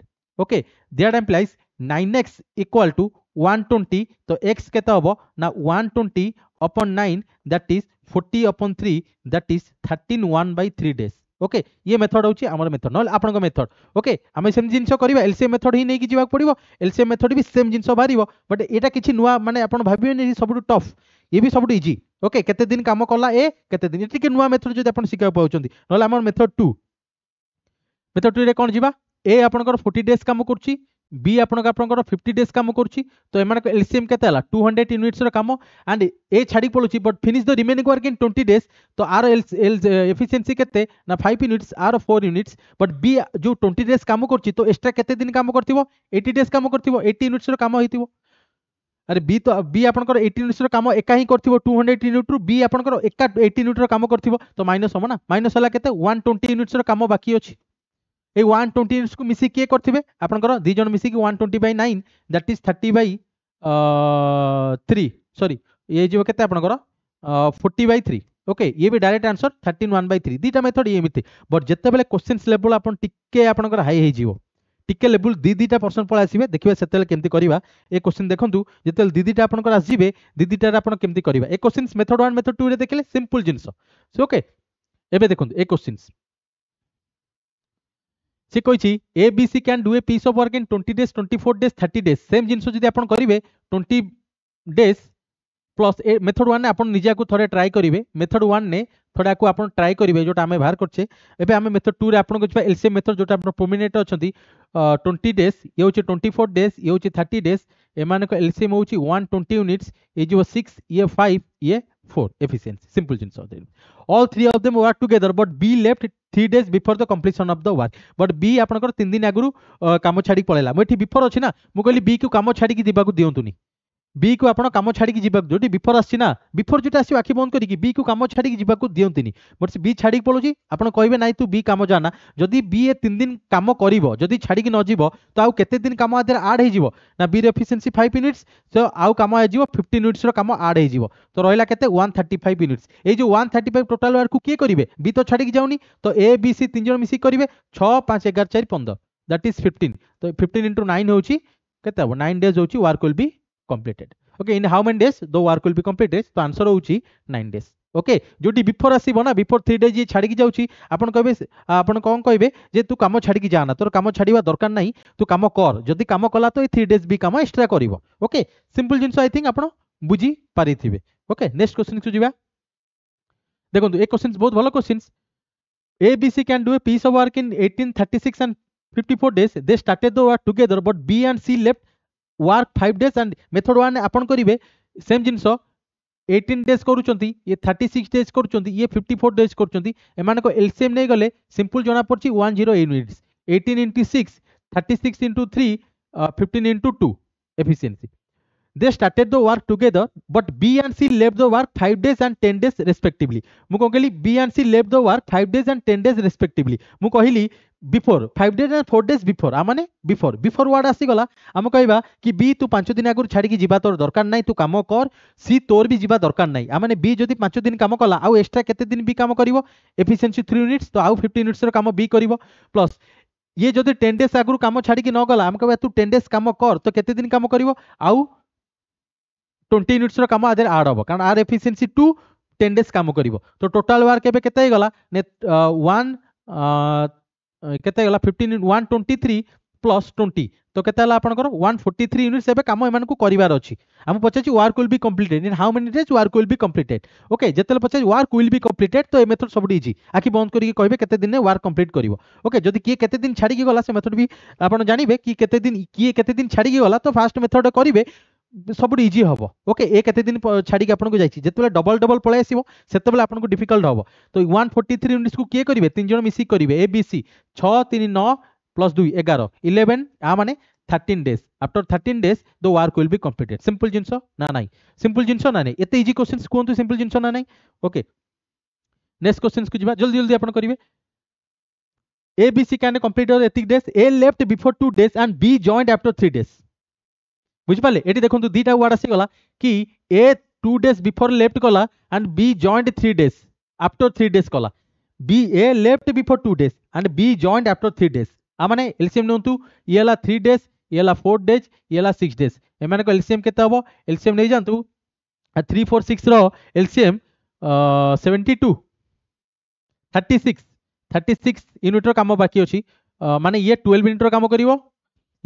A: okay that implies 9x equal to 120 तो x केते होबो ना 120 upon 9 that is 40 upon 3 that is 13 1 by 3 days okay ये मेथड होची हमर मेथड आपन को मेथड ओके हम सेम जिन करबा एलसीएम मेथड ही नहीं कि जीवा पड़ो एलसीएम मेथड भी सेम जिन बाहर बट एटा यहाँ नुवा माने आपन आप भावे सबटु टफ ये भी सबटु इजी ওকে কেতে দিন কাম কলা এ কেতে দিন টিকে নূয়া মেথড যদি আপন শিখা পাউছেন নহলে আমার মেথড 2 মেথড 2 রে কোন যিবা এ আপনকৰ 40 ডেজ কাম করছি বি আপনার আপনার ফিফটি ডেজ কাম করছি তো এমানক এলসিএম কেতে হল টু হন্ড্রেড ইউনিটসর কাম আন্ড এ ছাড়ি পড়ুছি but finish the remaining work in twenty days তো আর এফিসিয়েন্সি কেতে না ফাইভ ইউনিটস আর ফোর ইউনিটস বট বি যে টোয়েন্টি ডেজ কাম করছি তো এক্সট্রা কেতে দিন কাম করব এইটি ডেজ কাম করব এইটি ইউনিটসর কাম হয়ে আরে বি তো বি আপনার এইটিন ইউনিট কাম একা হি করব টু হন্ড্রেড ইউনিট্রু বি আপনার একা এইটিন ইউনিট কাম করব তো মাইনস হব না মাইনস হল কেতে ওয়ান টোয়েন্টি ইউনিটর কাম বাকি অছি এই ওয়ান টোয়েন্টি ইউনিট কু মিশি কে করবে আপনার দুই জন মিশিকি one twenty by nine that is thirty by three sorry ইয়ে যাব ये আপনার ফোর্টি বাই থ্রি ওকে ইয়ে B direct answer thirteen one by three দুইটা মেথড ইয়ে এমিতি বট যেতবে बेले লেভেল আপনার आप আপনার হাই হয়ে যাব ଟିକେ ଲେବୁଲ୍ ଦୁଇ ଦୁଇଟା ପର୍ସନ୍ ପଳେଇ ଆସିବେ ଦେଖିବେ ସେତେବେଳେ କେମିତି କରିବା ଏ କୋଶ୍ଚିନ୍ ଦେଖନ୍ତୁ ଯେତେବେଳେ ଦୁଇ ଦୁଇଟା ଆପଣଙ୍କର ଆସିଯିବେ ଦୁଇ ଦୁଇଟାରେ ଆପଣ କେମିତି କରିବା ଏ କୋଶ୍ଚିନ୍ସ ମେଥଡ଼ ୱାନ୍ ମେଥଡ଼ ଟୁରେ ଦେଖିଲେ ସିମ୍ପଲ୍ ଜିନିଷ ଓକେ ଏବେ ଦେଖନ୍ତୁ ଏ କୋଶ୍ଚିନ୍ସ ସେ କହିଛି A B C can do a piece of work in twenty days twenty four days thirty days same জিনিস যদি আপনার করবে টোয়েন্টি ডেজ प्लस ए मेथड वन आप निजे आपको थे ट्राए करेंगे मेथड वन ने थे आपको आप ट्राए करेंगे जोटा आम बाहर करचे एवं आम मेथड टू आपको जी एल सी मेथड जोटा आप प्रोमिनेट अच्छा ट्वेंटी डेज ये हूँ ट्वेंटी फोर डेज ये हूँ थर्टी डेज एम एल सी एम हूँ वन ट्वेंटी यूनिट्स ये जो सिक्स ये फाइव ये four efficiency simple things all three of them were together but b left three days before the completion of the work but b ଆପଣଙ୍କର ତିନି ଦିନ ଆଗରୁ କାମ ଛାଡ଼ିକି ପଳେଇଲା ମୁଁ ଏଠି ବିଫୋର ଅଛି ନା ମୁଁ କହିଲି b କୁ କାମ ଛାଡ଼ିକି ଯିବାକୁ ଦିଅନ୍ତୁନି বি কু আপনার কাম ছাড়ি যা যেটি বিফোর আসছে না বিফোর যেটা আসবে আখি বন্ধ করি বি কু কাম ছাড়ি যা দিওনি বট বি ছাড়ি পড়ুছি আপনার কহবে না তু বি কাম যা না যদি বি এ তিন দিন কাম করব যদি ছাড়ি নযিব তো আউ কেতে দিন কাম আদে আড হয়ে না বি এফিসিয়েন্সি ফাইভ ইউনিটস তো আউ কাম হয়ে যাব ফিফটি ইউনিটসর কাম আড হয়ে যাব তো রহলা কেতে ওয়ান থার্টি ফাইভ ইউনিটস এই যে one thirty five total work কি করবে বি তো ছাড়ি যাওনি তো এ বি সি তিনজন মিশি করবে ছ পাঁচ এগার চারি পনেরো দ্যাট ইজ ফিফটিন তো ফিফটিন ইন্টু নাইন হচ্ছে কেতে হব নাইন ডেজ হচ্ছে work will be completed okay in how many days the work will be completed so answer hochi 9 days okay ଯେଉଁଠି ବିଫୋର୍ ଆସିବ ନା ବିଫୋର୍ ଥ୍ରୀ ଡେଜ୍ ଇଏ ଛାଡ଼ିକି ଯାଉଛି ଆପଣ କହିବେ ଆପଣ କ'ଣ କହିବେ ଯେ ତୁ କାମ ଛାଡ଼ିକି ଯାଆନା ତୋର କାମ ଛାଡ଼ିବା ଦରକାର ନାହିଁ ତୁ କାମ କର ଯଦି କାମ କଲା ତ ଏଇ ଥ୍ରୀ ଡେଜ୍ ବି କାମ ଏକ୍ସଟ୍ରା କରିବ ଓକେ ସିମ୍ପଲ୍ ଜିନିଷ ଆଇ ଥିଙ୍କ୍ ଆପଣ ବୁଝି ପାରିଥିବେ ଓକେ ନେକ୍ସଟ କ୍ୱେଶ୍ଚିନ୍କୁ ଯିବା ଦେଖନ୍ତୁ ଏ କ୍ୱେଶ୍ଚିନ୍ସ ବହୁତ ଭଲ questions A B C can do a piece of work in eighteen thirty six and 54 days they started the work together but b and c left work five days and method one আপন করবে সেম জিনিস এইটিন ডেজ করছেন ইয়ে থার্টি সিক্স ডেজ করছেন ইয়ে ফিফটি ফোর ডেজ করছেন এমানক এলসিএম নিয়ে গেলে সিম্পল জনাপড়ছে one zero units eighteen into six thirty six into three fifteen into two efficiency they started the work together but b and c left the work 5 days and 10 days respectively mu kon keli b and c left the work 5 days and 10 days respectively mu kahili before five days and four days before আমানে বিফোর বিফোর ওয়ার্ড আসিগলা আমি কহবা কি বি তু পাঁচ দিন আগর ছাড়ি যা তোর দরকার নাই তু কাম কর সি তোর বি যা দরকার নাই আমানে বি যদি পাঁচ দিন কাম কলা আউ এক্সট্রা কেতে দিন বি কাম করিব এফিসিয়েন্সি থ্রি ইউনিটস তো আউ ফিফটি ইউনিটসর কাম বি করিব প্লস ইয়ে যদি টেন ডেজ আগর কাম ছাড়ি নগলা আমি কহবা তু টেন ডেজ কাম কর তো কেতে দিন কাম করিব আউ ଟ୍ୱେଣ୍ଟି ୟୁନିଟ୍ସର କାମ ଆ ଦେହରେ ଆଡ଼୍ ହେବ କାରଣ ଆର୍ ଏଫିସିଏନ୍ସି ଟୁ ଟେନ୍ ଡେଜ୍ କାମ କରିବ ତ ଟୋଟାଲ୍ ୱାର୍କ ଏବେ କେତେ ହେଇଗଲା ୱାନ୍ କେତେ ହେଇଗଲା fifteen one twenty three plus twenty ତ କେତେ ହେଲା ଆପଣଙ୍କର ୱାନ୍ ଫୋର୍ଟି ଥ୍ରୀ ୟୁନିଟ୍ସ ଏବେ କାମ ଏମାନଙ୍କୁ କରିବାର ଅଛି ଆମ ପଚାରିଛି work will be completed in how many days work will be completed okay ଯେତେବେଳେ ପଚାରିଛି ୱାର୍କ ୱିଲ୍ ବି କମ୍ପ୍ଲିଟେଡ୍ ତ ଏ ମେଥଡ଼ ସବୁଠି ଇଜି ଆଖି ବନ୍ଦ କରିକି କହିବେ କେତେ ଦିନରେ ୱାର୍କ କମ୍ପ୍ଲିଟ୍ କରିବ ଓକେ ଯଦି କିଏ କେତେ ଦିନ ଛାଡ଼ିକି ଗଲା ସେ ମେଥଡ଼ ବି ଆପଣ ଜାଣିବେ କି କେତେ ଦିନ କିଏ କେତେ ଦିନ ଛାଡ଼ିକି ଗଲା ତ ଫାର୍ଷ୍ଟ ମେଥଡ଼ କରିବେ ସବୁଠୁ ଇଜି ହେବ ଓକେ ଏ କେତେ ଦିନ ଛାଡ଼ିକି ଆପଣଙ୍କୁ ଯାଇଛି ଯେତେବେଳେ ଡବଲ ଡବଲ ପଳାଇ ଆସିବ ସେତେବେଳେ ଆପଣଙ୍କୁ ଡିଫିକଲ୍ଟ ହେବ ତ ୱାନ୍ ଫୋର୍ଟି ଥ୍ରୀ ୟୁନିଟ୍ସକୁ କିଏ କରିବେ ତିନି ଜଣ ମିଶିକି କରିବେ ଏ ବି ସି ଛଅ ତିନି ନଅ ପ୍ଲସ୍ ଦୁଇ ଏଗାର ଇଲେଭେନ୍ ଆ ମାନେ thirteen days after thirteen days the work will be completed simple জিনিস না নাই সিম্পল জিনিস না নাই এতে ইজি কোশ্চিন্স কুহতু সিম্পল জিনিস না নাই ওকে নেক্সট কোশ্চিন্স কু যা জলদি জলদি আপনার করবে A B C can complete এতিক days A left before two days and B joined after three days বুঝিপারে এটি দেখুন দুইটা ওয়ার্ড আসিগলা কি A two days before left কলা and B joined three days after three days কলা B A left before two days and B joined after three days ଆମମାନେ ଏଲ୍ସିଏମ୍ ନିଅନ୍ତୁ ଇଏ ହେଲା ଥ୍ରୀ ଡେଜ୍ ଇଏ ହେଲା ଫୋର୍ ଡେଜ୍ ଇଏ ହେଲା ସିକ୍ସ ଡେଜ୍ ଏମାନଙ୍କ ଏଲ୍ସିଏମ୍ କେତେ ହେବ ଏଲ୍ସିଏମ୍ ନେଇଯାଆନ୍ତୁ ଥ୍ରୀ ଫୋର୍ ସିକ୍ସର LCM seventy two thirty six thirty six ୟୁନିଟ୍ର କାମ ବାକି ଅଛି ମାନେ ଇଏ ଟୁଏଲ୍ଭ ୟୁନିଟ୍ର କାମ କରିବ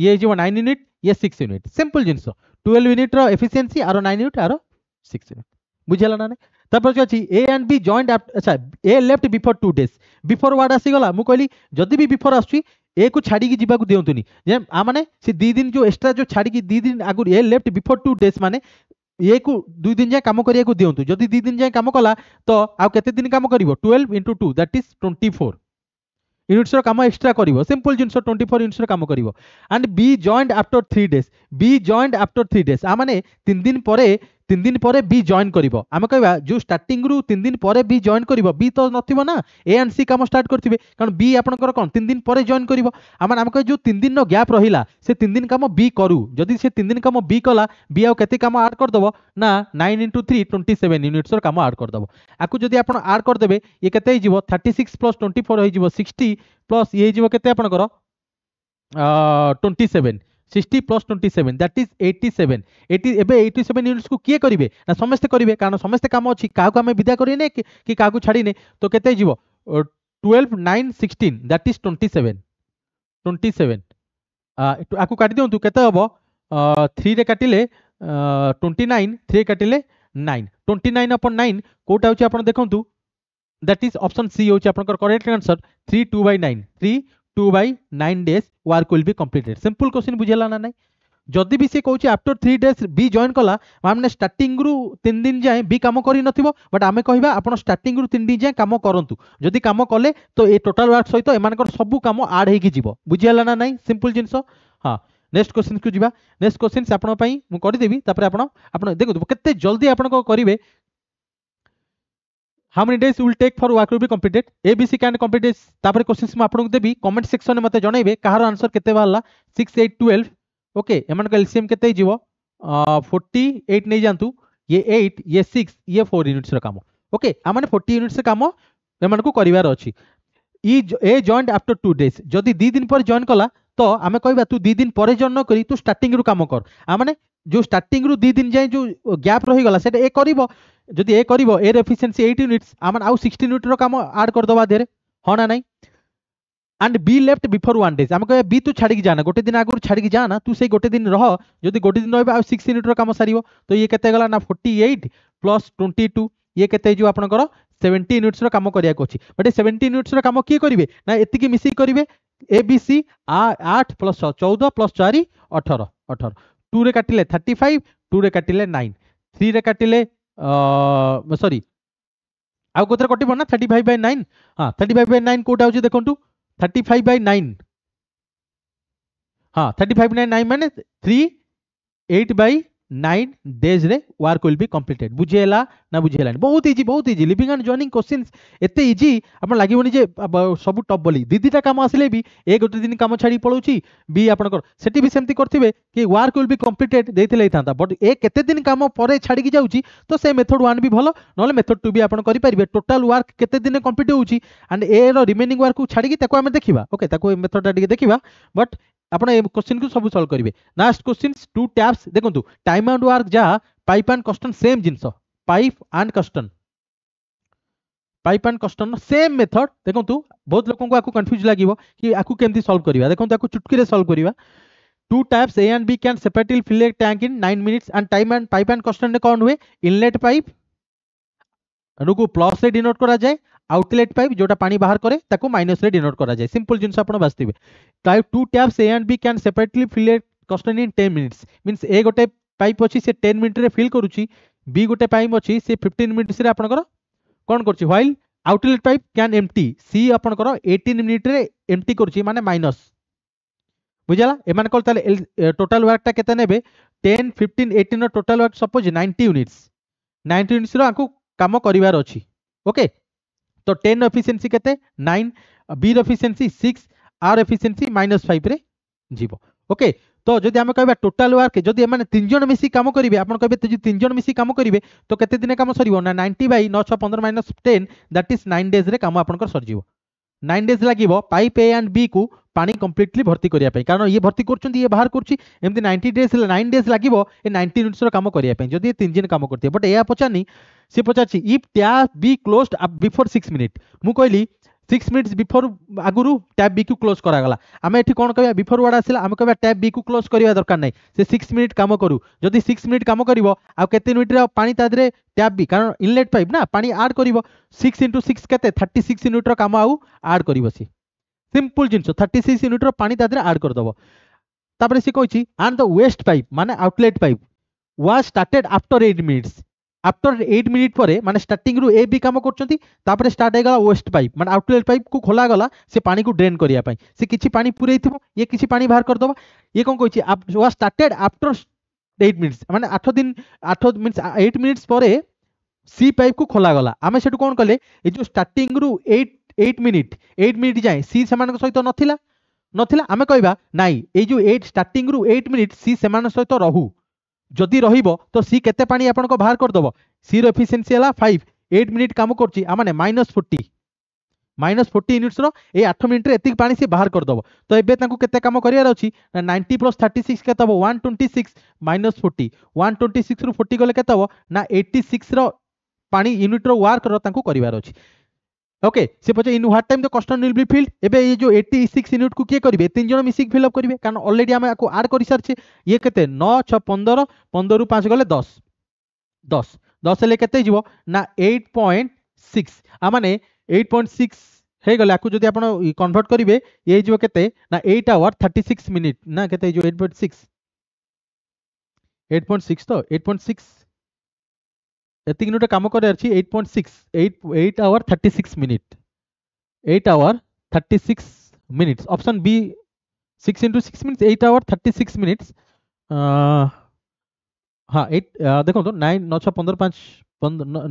A: ये जो 9 यूनिट ये सिक्स यूनिट सिंपल जिनस ट्वेल्व यूनिट रो एफिशिएंसी आरो यूनिट आरो सिक्स यूनिट बुझिला ना तापर जो अछि ए एंड बी जॉइंट अच्छा A left before two days before word आसगला मुझे मु कहली जदी भी बिफोर आस छाड़ी जीवा को जे आ माने से दी दिन जो एक्सट्रा जो छाड़ी दी दिन आगु ए लेफ्ट बिफोर 2 डेज मैंने ये को दुई दिन जाए कम करा दिंतु जदि दुदिन जाए कम कला तो आउ केते दिन कम करिवो 12 2 दैट इज ट्वेंटी फोर ইউনিটসর কাম এক্সট্রা করব সিম্পল জিনিস টোয়েন্টি ফোর ইউনিটসর কাম করব and B joined after three days B joined after three days আ মানে তিন দিন পরে তিন দিন পরে বি জয়েন করব আমি কহবা যে স্টার্টিং রু তিন দিন পরে বি জয়েন করব বি তো নথিব না এ আন্ড সি কাম স্টার্ট করবে কারণ বি আপনার কোণ তিন দিন পরে জয়েন করব আমার আমি কহে যে তিন দিন গ্যাপ রহিলা সে তিন দিন কাম বি করু যদি সে তিন দিন কাম বি কলা বি আও কেতে কাম আড করদেব না nine into three twenty seven ইউনিটসর কাম আড করদেব আকু যদি আপনার আড করদেবে ইয়ে কেতে হয়ে thirty six plus twenty four হয়ে সিক্সটি প্লস ইয়ে হয়ে কেতে আপনার twenty seven sixty plus twenty seven that is eighty seven eighty ଏବେ ଏଇଟି ସେଭେନ୍ ୟୁନିଟ୍ସକୁ କିଏ କରିବେ ନା ସମସ୍ତେ କରିବେ କାରଣ ସମସ୍ତେ କାମ ଅଛି କାହାକୁ ଆମେ ବିଦା କରିନେ କି କାହାକୁ ଛାଡ଼ିନେ ତ କେତେ ଯିବ twelve nine sixteen that is twenty seven twenty seven ଆକୁ କାଟି ଦିଅନ୍ତୁ କେତେ ହେବ থ্রিরে কাটিলে টোয়েন্টি নাইন থ্রি কাটিলে নাইন টোয়েন্টি নাইন অপন নাইন কোটা হচ্ছে আপনার দেখুন দ্যাট ইজ অপশন সি হচ্ছে আপনার correct answer three two by nine three two by nine days work will be completed simple question ବୁଝିହେଲା ନା ନାହିଁ ଯଦି ବି ସେ କହୁଛି after three days B join କଲା ମାନେ ଷ୍ଟାର୍ଟିଂରୁ ତିନି ଦିନ ଯାଏଁ ବି କାମ କରିନଥିବ ବଟ୍ ଆମେ କହିବା ଆପଣ ଷ୍ଟାର୍ଟିଂରୁ ତିନି ଦିନ ଯାଏଁ କାମ କରନ୍ତୁ ଯଦି କାମ କଲେ ତ ଏ ଟୋଟାଲ୍ ୱାର୍କ ସହିତ ଏମାନଙ୍କର ସବୁ କାମ ଆଡ୍ ହେଇକି ଯିବ ବୁଝିହେଲା ନା ନାହିଁ ସିମ୍ପଲ୍ ଜିନିଷ ହଁ ନେକ୍ସଟ କ୍ୱେଶ୍ଚିନ୍କୁ ଯିବା ନେକ୍ସଟ କ୍ୱେଶ୍ଚିନ୍ସ ଆପଣଙ୍କ ପାଇଁ ମୁଁ କରିଦେବି ତାପରେ ଆପଣ ଆପଣ ଦେଖନ୍ତୁ କେତେ ଜଲ୍ଦି ଆପଣଙ୍କ କରିବେ how many days will take for work will be completed A B C can complete तापर क्वेश्चन मु आपनको देबी कमेंट सेक्शन मते जनाइबे कहार आंसर केते बाहला 6 8 12 ओके एमन का एलसीएम केते जीवो 48 नै जानतु ये 8 ये 6 ये 4 यूनिट्स रो काम ओके आमाने 40 यूनिट्स रो काम एमन को करिवार अछि ই A joined after two days যদি দুই দিন পরে জয়েন কলা তো আমি কহবা তু দুই দিন পরে জয়েন নকরি তু স্টার্টিং রু কাম কর মানে যে স্টার্টিং রু দুই দিন যায় যে গ্যাপ রহিগলা সেটা এ করিব ଯଦି ଏ କରିବ ଏର ଏଫିସିଏନ୍ସି ଏଇଟ୍ ୟୁନିଟ୍ସ ଆମେ ଆଉ ସିକ୍ସଟିନ୍ ୟୁନିଟ୍ର କାମ ଆଡ୍ କରିଦେବା ଦେହରେ ହଁ ନା ନାଇଁ and B left before one days ଆମେ କହିବା ବି ତୁ ଛାଡ଼ିକି ଯାଆନା ଗୋଟେ ଦିନ ଆଗରୁ ଛାଡ଼ିକି ଯାଆନା ତୁ ସେଇ ଗୋଟେ ଦିନ ରହ ଯଦି ଗୋଟେ ଦିନ ରହିବ ଆଉ ସିକ୍ସ ୟୁନିଟ୍ର କାମ ସାରିବ ତ ଇଏ କେତେ ଗଲା ନା forty eight plus twenty two ଇଏ କେତେ ହେଇଯିବ ଆପଣଙ୍କର ସେଭେଣ୍ଟି ୟୁନିଟ୍ସର କାମ କରିବାକୁ ଅଛି ବଟ୍ ଏ ସେଭେଣ୍ଟି ୟୁନିଟ୍ସର କାମ କିଏ କରିବେ ନା ଏତିକି ମିଶିକି କରିବେ ଏ ବି ସି ଆଠ ପ୍ଲସ୍ ଛଅ ଚଉଦ ପ୍ଲସ୍ ଚାରି ଅଠର ଅଠର ଟୁରେ କାଟିଲେ ଥାର୍ଟି ଫାଇଭ ଟୁରେ କାଟିଲେ ନାଇନ୍ ଥ୍ରୀରେ କାଟିଲେ ସରି ଆଉ କୋଉଥିରେ କଟିବ ନା ଥାର୍ଟି ଫାଇଭ୍ ବାଇ ନାଇନ୍ ହଁ ଥାର୍ଟି ଫାଇଭ୍ ବାଇ ନାଇନ୍ କୋଉଟା ହେଉଛି ଦେଖନ୍ତୁ ଥାର୍ଟି ଫାଇଭ୍ ବାଇ ନାଇନ୍ ହଁ ଥାର୍ଟି ଫାଇଭ୍ ନାଇନ୍ ନାଇନ୍ ମାନେ ଥ୍ରୀ ଏଇଟ୍ ବାଇ নাইন ডেଜ୍ରେ ୱାର୍କ ୱିଲ୍ ବି କମ୍ପ୍ଲିଟେଡ୍ ବୁଝି ହେଲା ନା ବୁଝି ହେଲାନି ବହୁତ ଇଜି ବହୁତ easy leaving and joining questions ଏତେ ଇଜି ଆପଣ ଲାଗିବନି ଯେ ସବୁ ଟପ୍ ବୋଲି ଦି ଦିଟା କାମ ଆସିଲେ ବି ଏ ଗୋଟେ ଦିନ କାମ ଛାଡ଼ି ପଳାଉଛି ବି ଆପଣଙ୍କର ସେଠି ବି ସେମିତି କରିଥିବେ କି ୱାର୍କ ୱିଲ୍ ବି କମ୍ପ୍ଲିଟେଡ୍ ଦେଇଥିଲେ ହେଇଥାନ୍ତା ବଟ୍ ଏ କେତେ ଦିନ କାମ ପରେ ଛାଡ଼ିକି ଯାଉଛି ତ ସେ ମେଥଡ଼ ୱାନ୍ ବି ଭଲ ନହେଲେ ମେଥଡ଼ ଟୁ ବି ଆପଣ କରିପାରିବେ ଟୋଟାଲ୍ ୱାର୍କ କେତେ ଦିନେ କମ୍ପ୍ଲିଟ୍ ହେଉଛି ଆଣ୍ଡ ଏର ରିମେନିଂ ୱାର୍କକୁ ଛାଡ଼ିକି ତାକୁ ଆମେ ଦେଖିବା ଓକେ ତାକୁ ଏ ମେଥଡ଼ଟା ଟିକେ ଦେଖିବା ବଟ୍ ଆପଣ ଏ କୋଶ୍ଚିନ୍କୁ ସବୁ ସଲ୍ଭ କରିବେ ଲାଷ୍ଟ କୋଶ୍ଚିନ୍ ଟୁ ଟ୍ୟାପ୍ସ ଦେଖନ୍ତୁ ଟାଇମ୍ ଆଣ୍ଡ ୱାର୍କ ଯାହା ପାଇପ୍ ଆଣ୍ଡ କଷ୍ଟନ୍ ସେମ୍ ଜିନିଷ pipe and cistern pipe and cistern same method ଦେଖନ୍ତୁ ବହୁତ ଲୋକଙ୍କୁ ଆକୁ କନଫ୍ୟୁଜ୍ ଲାଗିବ କି ଆକୁ କେମିତି ସଲ୍ଭ କରିବା ଦେଖନ୍ତୁ ଆକୁ ଚୁଟକିରେ ସଲ୍ଭ କରିବା two types A and B can separately fill a tank in nine minutes and time and pipe and constant कौन हुए इनलेट पाइप अनुको प्लस से डिनोट करा जाए আউটলেট পাইপ যেটা পানি বাহার করে তাকে মাইনসরে ডিনোট করা যায় সিম্পল জিনিস আপনার বাসিবে তাই two taps A and B can separately fill a cistern in ten minutes means A গোটে পাইপ অছি সে টেন মিনিটরে ফিল করুছি বি গোটে পাইপ অছি সে ফিফটিন মিনিটসরে আপনার কোণ করছি while outlet pipe can empty C আপনার এইটিন মিনিটরে এমটি করছি মানে মাইনস বুঝলা এমানকর তাহলে টোটাল ওয়ার্কটা কেতে নেবে ten fifteen eighteen total work suppose ninety units ninety ইউনিটসর আকু কাম করিবার অছি ওকে तो टेन एफिसीयसी के नाइन बी एफिसीयसी सिक्स आर एफिसीयसी माइनस फाइव जीव ओके तो जब आम कह टोटाल वर्क जदि तीन जन मिसी कम करेंगे आप कहे तो तीन जन मिसी कम करेंगे तो कैसे दिन कम सर ना नाइंटी बै नौ छः पंद्रह minus ten that is nine days रे कम आप सरज নাইন ডেজ লাগিব পাইপ এ আন্ড বি কু পানি কমপ্লিটলি ভর্তি করা কারণ ইয়ে ভর্তি করছেন ইয়ে বাহার করছি এমনি নাইনটি ডেজ নাইন ডেজ লাগিব এ নাইনটি ইউনিটসর কাম করা যদি তিনজন কাম করতে বট এয়া পচারনি সে পচারছি if tap B close before six minute মু কহিলি সিক্স মিনিটস বিফোর আগুর ট্যাব বি কু ক্লোজ করাগলা আমি এটি কোণ কহা বিফোর ওয়ার্ড আসলে আমি কহা ট্যাব বি কু ক্লোজ করা দরকার নাই সে সিক্স মিনিট কাম করু যদি সিক্স মিনিট কাম করব আতে মিনিট্রে পা তা দেহে ট্যাব বি কারণ ইনলেট পাইপ না পা আড করব সিক্স ইন্টু সিক্স কেতে থার্টি সিক্স ইউনিট্র কাম আউ আড করব সি সিম্পল জিনিস থার্টি সিক্স ইউনিট্র পা তা দেহে আড করেদব তাপরে সে কী আন্ড দ ওয়েস্ট পাইপ মানে outlet pipe was started after eight minutes after eight minute ପରେ ମାନେ ଷ୍ଟାର୍ଟିଂରୁ ଏ ବି କାମ କରୁଛନ୍ତି ତାପରେ ଷ୍ଟାର୍ଟ ହେଇଗଲା ୱେଷ୍ଟ ପାଇପ୍ ମାନେ ଆଉଟଲେଟ୍ ପାଇପ୍କୁ ଖୋଲାଗଲା ସେ ପାଣିକୁ ଡ୍ରେନ୍ କରିବା ପାଇଁ ସେ କିଛି ପାଣି ପୁରେଇଥିବ ଇଏ କିଛି ପାଣି ବାହାର କରିଦେବ ଇଏ କ'ଣ କହିଛି ୱା ଷ୍ଟାର୍ଟେଡ୍ ଆଫ୍ଟର ଏଇଟ୍ ମିନିଟ୍ସ ମାନେ ଆଠ ଦିନ ଆଠ ମିନିଟ୍ସ ଏଇଟ୍ ମିନିଟ୍ସ ପରେ ସି ପାଇପ୍କୁ ଖୋଲାଗଲା ଆମେ ସେଠୁ କ'ଣ କଲେ ଏ ଯେଉଁ ଷ୍ଟାର୍ଟିଂରୁ eight eight minute eight minute ଯାଏଁ ସି ସେମାନଙ୍କ ସହିତ ନଥିଲା ନଥିଲା ଆମେ କହିବା ନାଇଁ ଏଇ ଯେଉଁ ଏଇଟ୍ ଷ୍ଟାର୍ଟିଂରୁ ଏଇଟ୍ ମିନିଟ୍ ସି ସେମାନଙ୍କ ସହିତ ରହୁ যদি রহব তো সি কেতে পা আপনার বাহার করেদেব সি এফিসিয়েন্সি হল ফাইভ এইট মিনিট কাম করছি আমি মাইনস ফোর্টি মাইনস ফোর্টি ইউনিটসর এই আঠ মিনিটে এত পা সে বাহার করেদেব তো এবে তাঁকু কেতে কাম করার অনেক নাইনটি প্লস থার্টি সিক্স কেতে হব one twenty six minus forty one twenty six রু ফোর্টি গেলে কেতে হব না এইটি সিক্সর পা ইউনিটর ওয়ার্কর তাঁকু করার অনেক ওকে সে পছে in what time the cistern will be filled এবে এই যে 86 ইউনিট কু কি করিবে তিন জন মিশিক ফিল আপ করিবে কারণ অলরেডি আমি আকু আড করি সারছে ইয়ে কেতে 9 6 15 15 রু 5 গলে 10 10 10 হলে কেতে যাব না 8.6 আ মানে 8.6 হয়ে গলে আকু যদি আপন কনভার্ট করিবে এই যাব কেতে না 8 আওয়ার 36 মিনিট না কেতে এই যে 8.6 8.6 তো 8.6 ଏତିକି ଗୋଟେ କାମ କରିବାର ଅଛି eight point six eight eight hour thirty six minute eight hour thirty six minutes option B six into six minutes eight hour thirty six minutes ହଁ ଏଇଟ୍ ଦେଖନ୍ତୁ ନାଇନ୍ ନଅ ଛଅ ପନ୍ଦର ପାଞ୍ଚ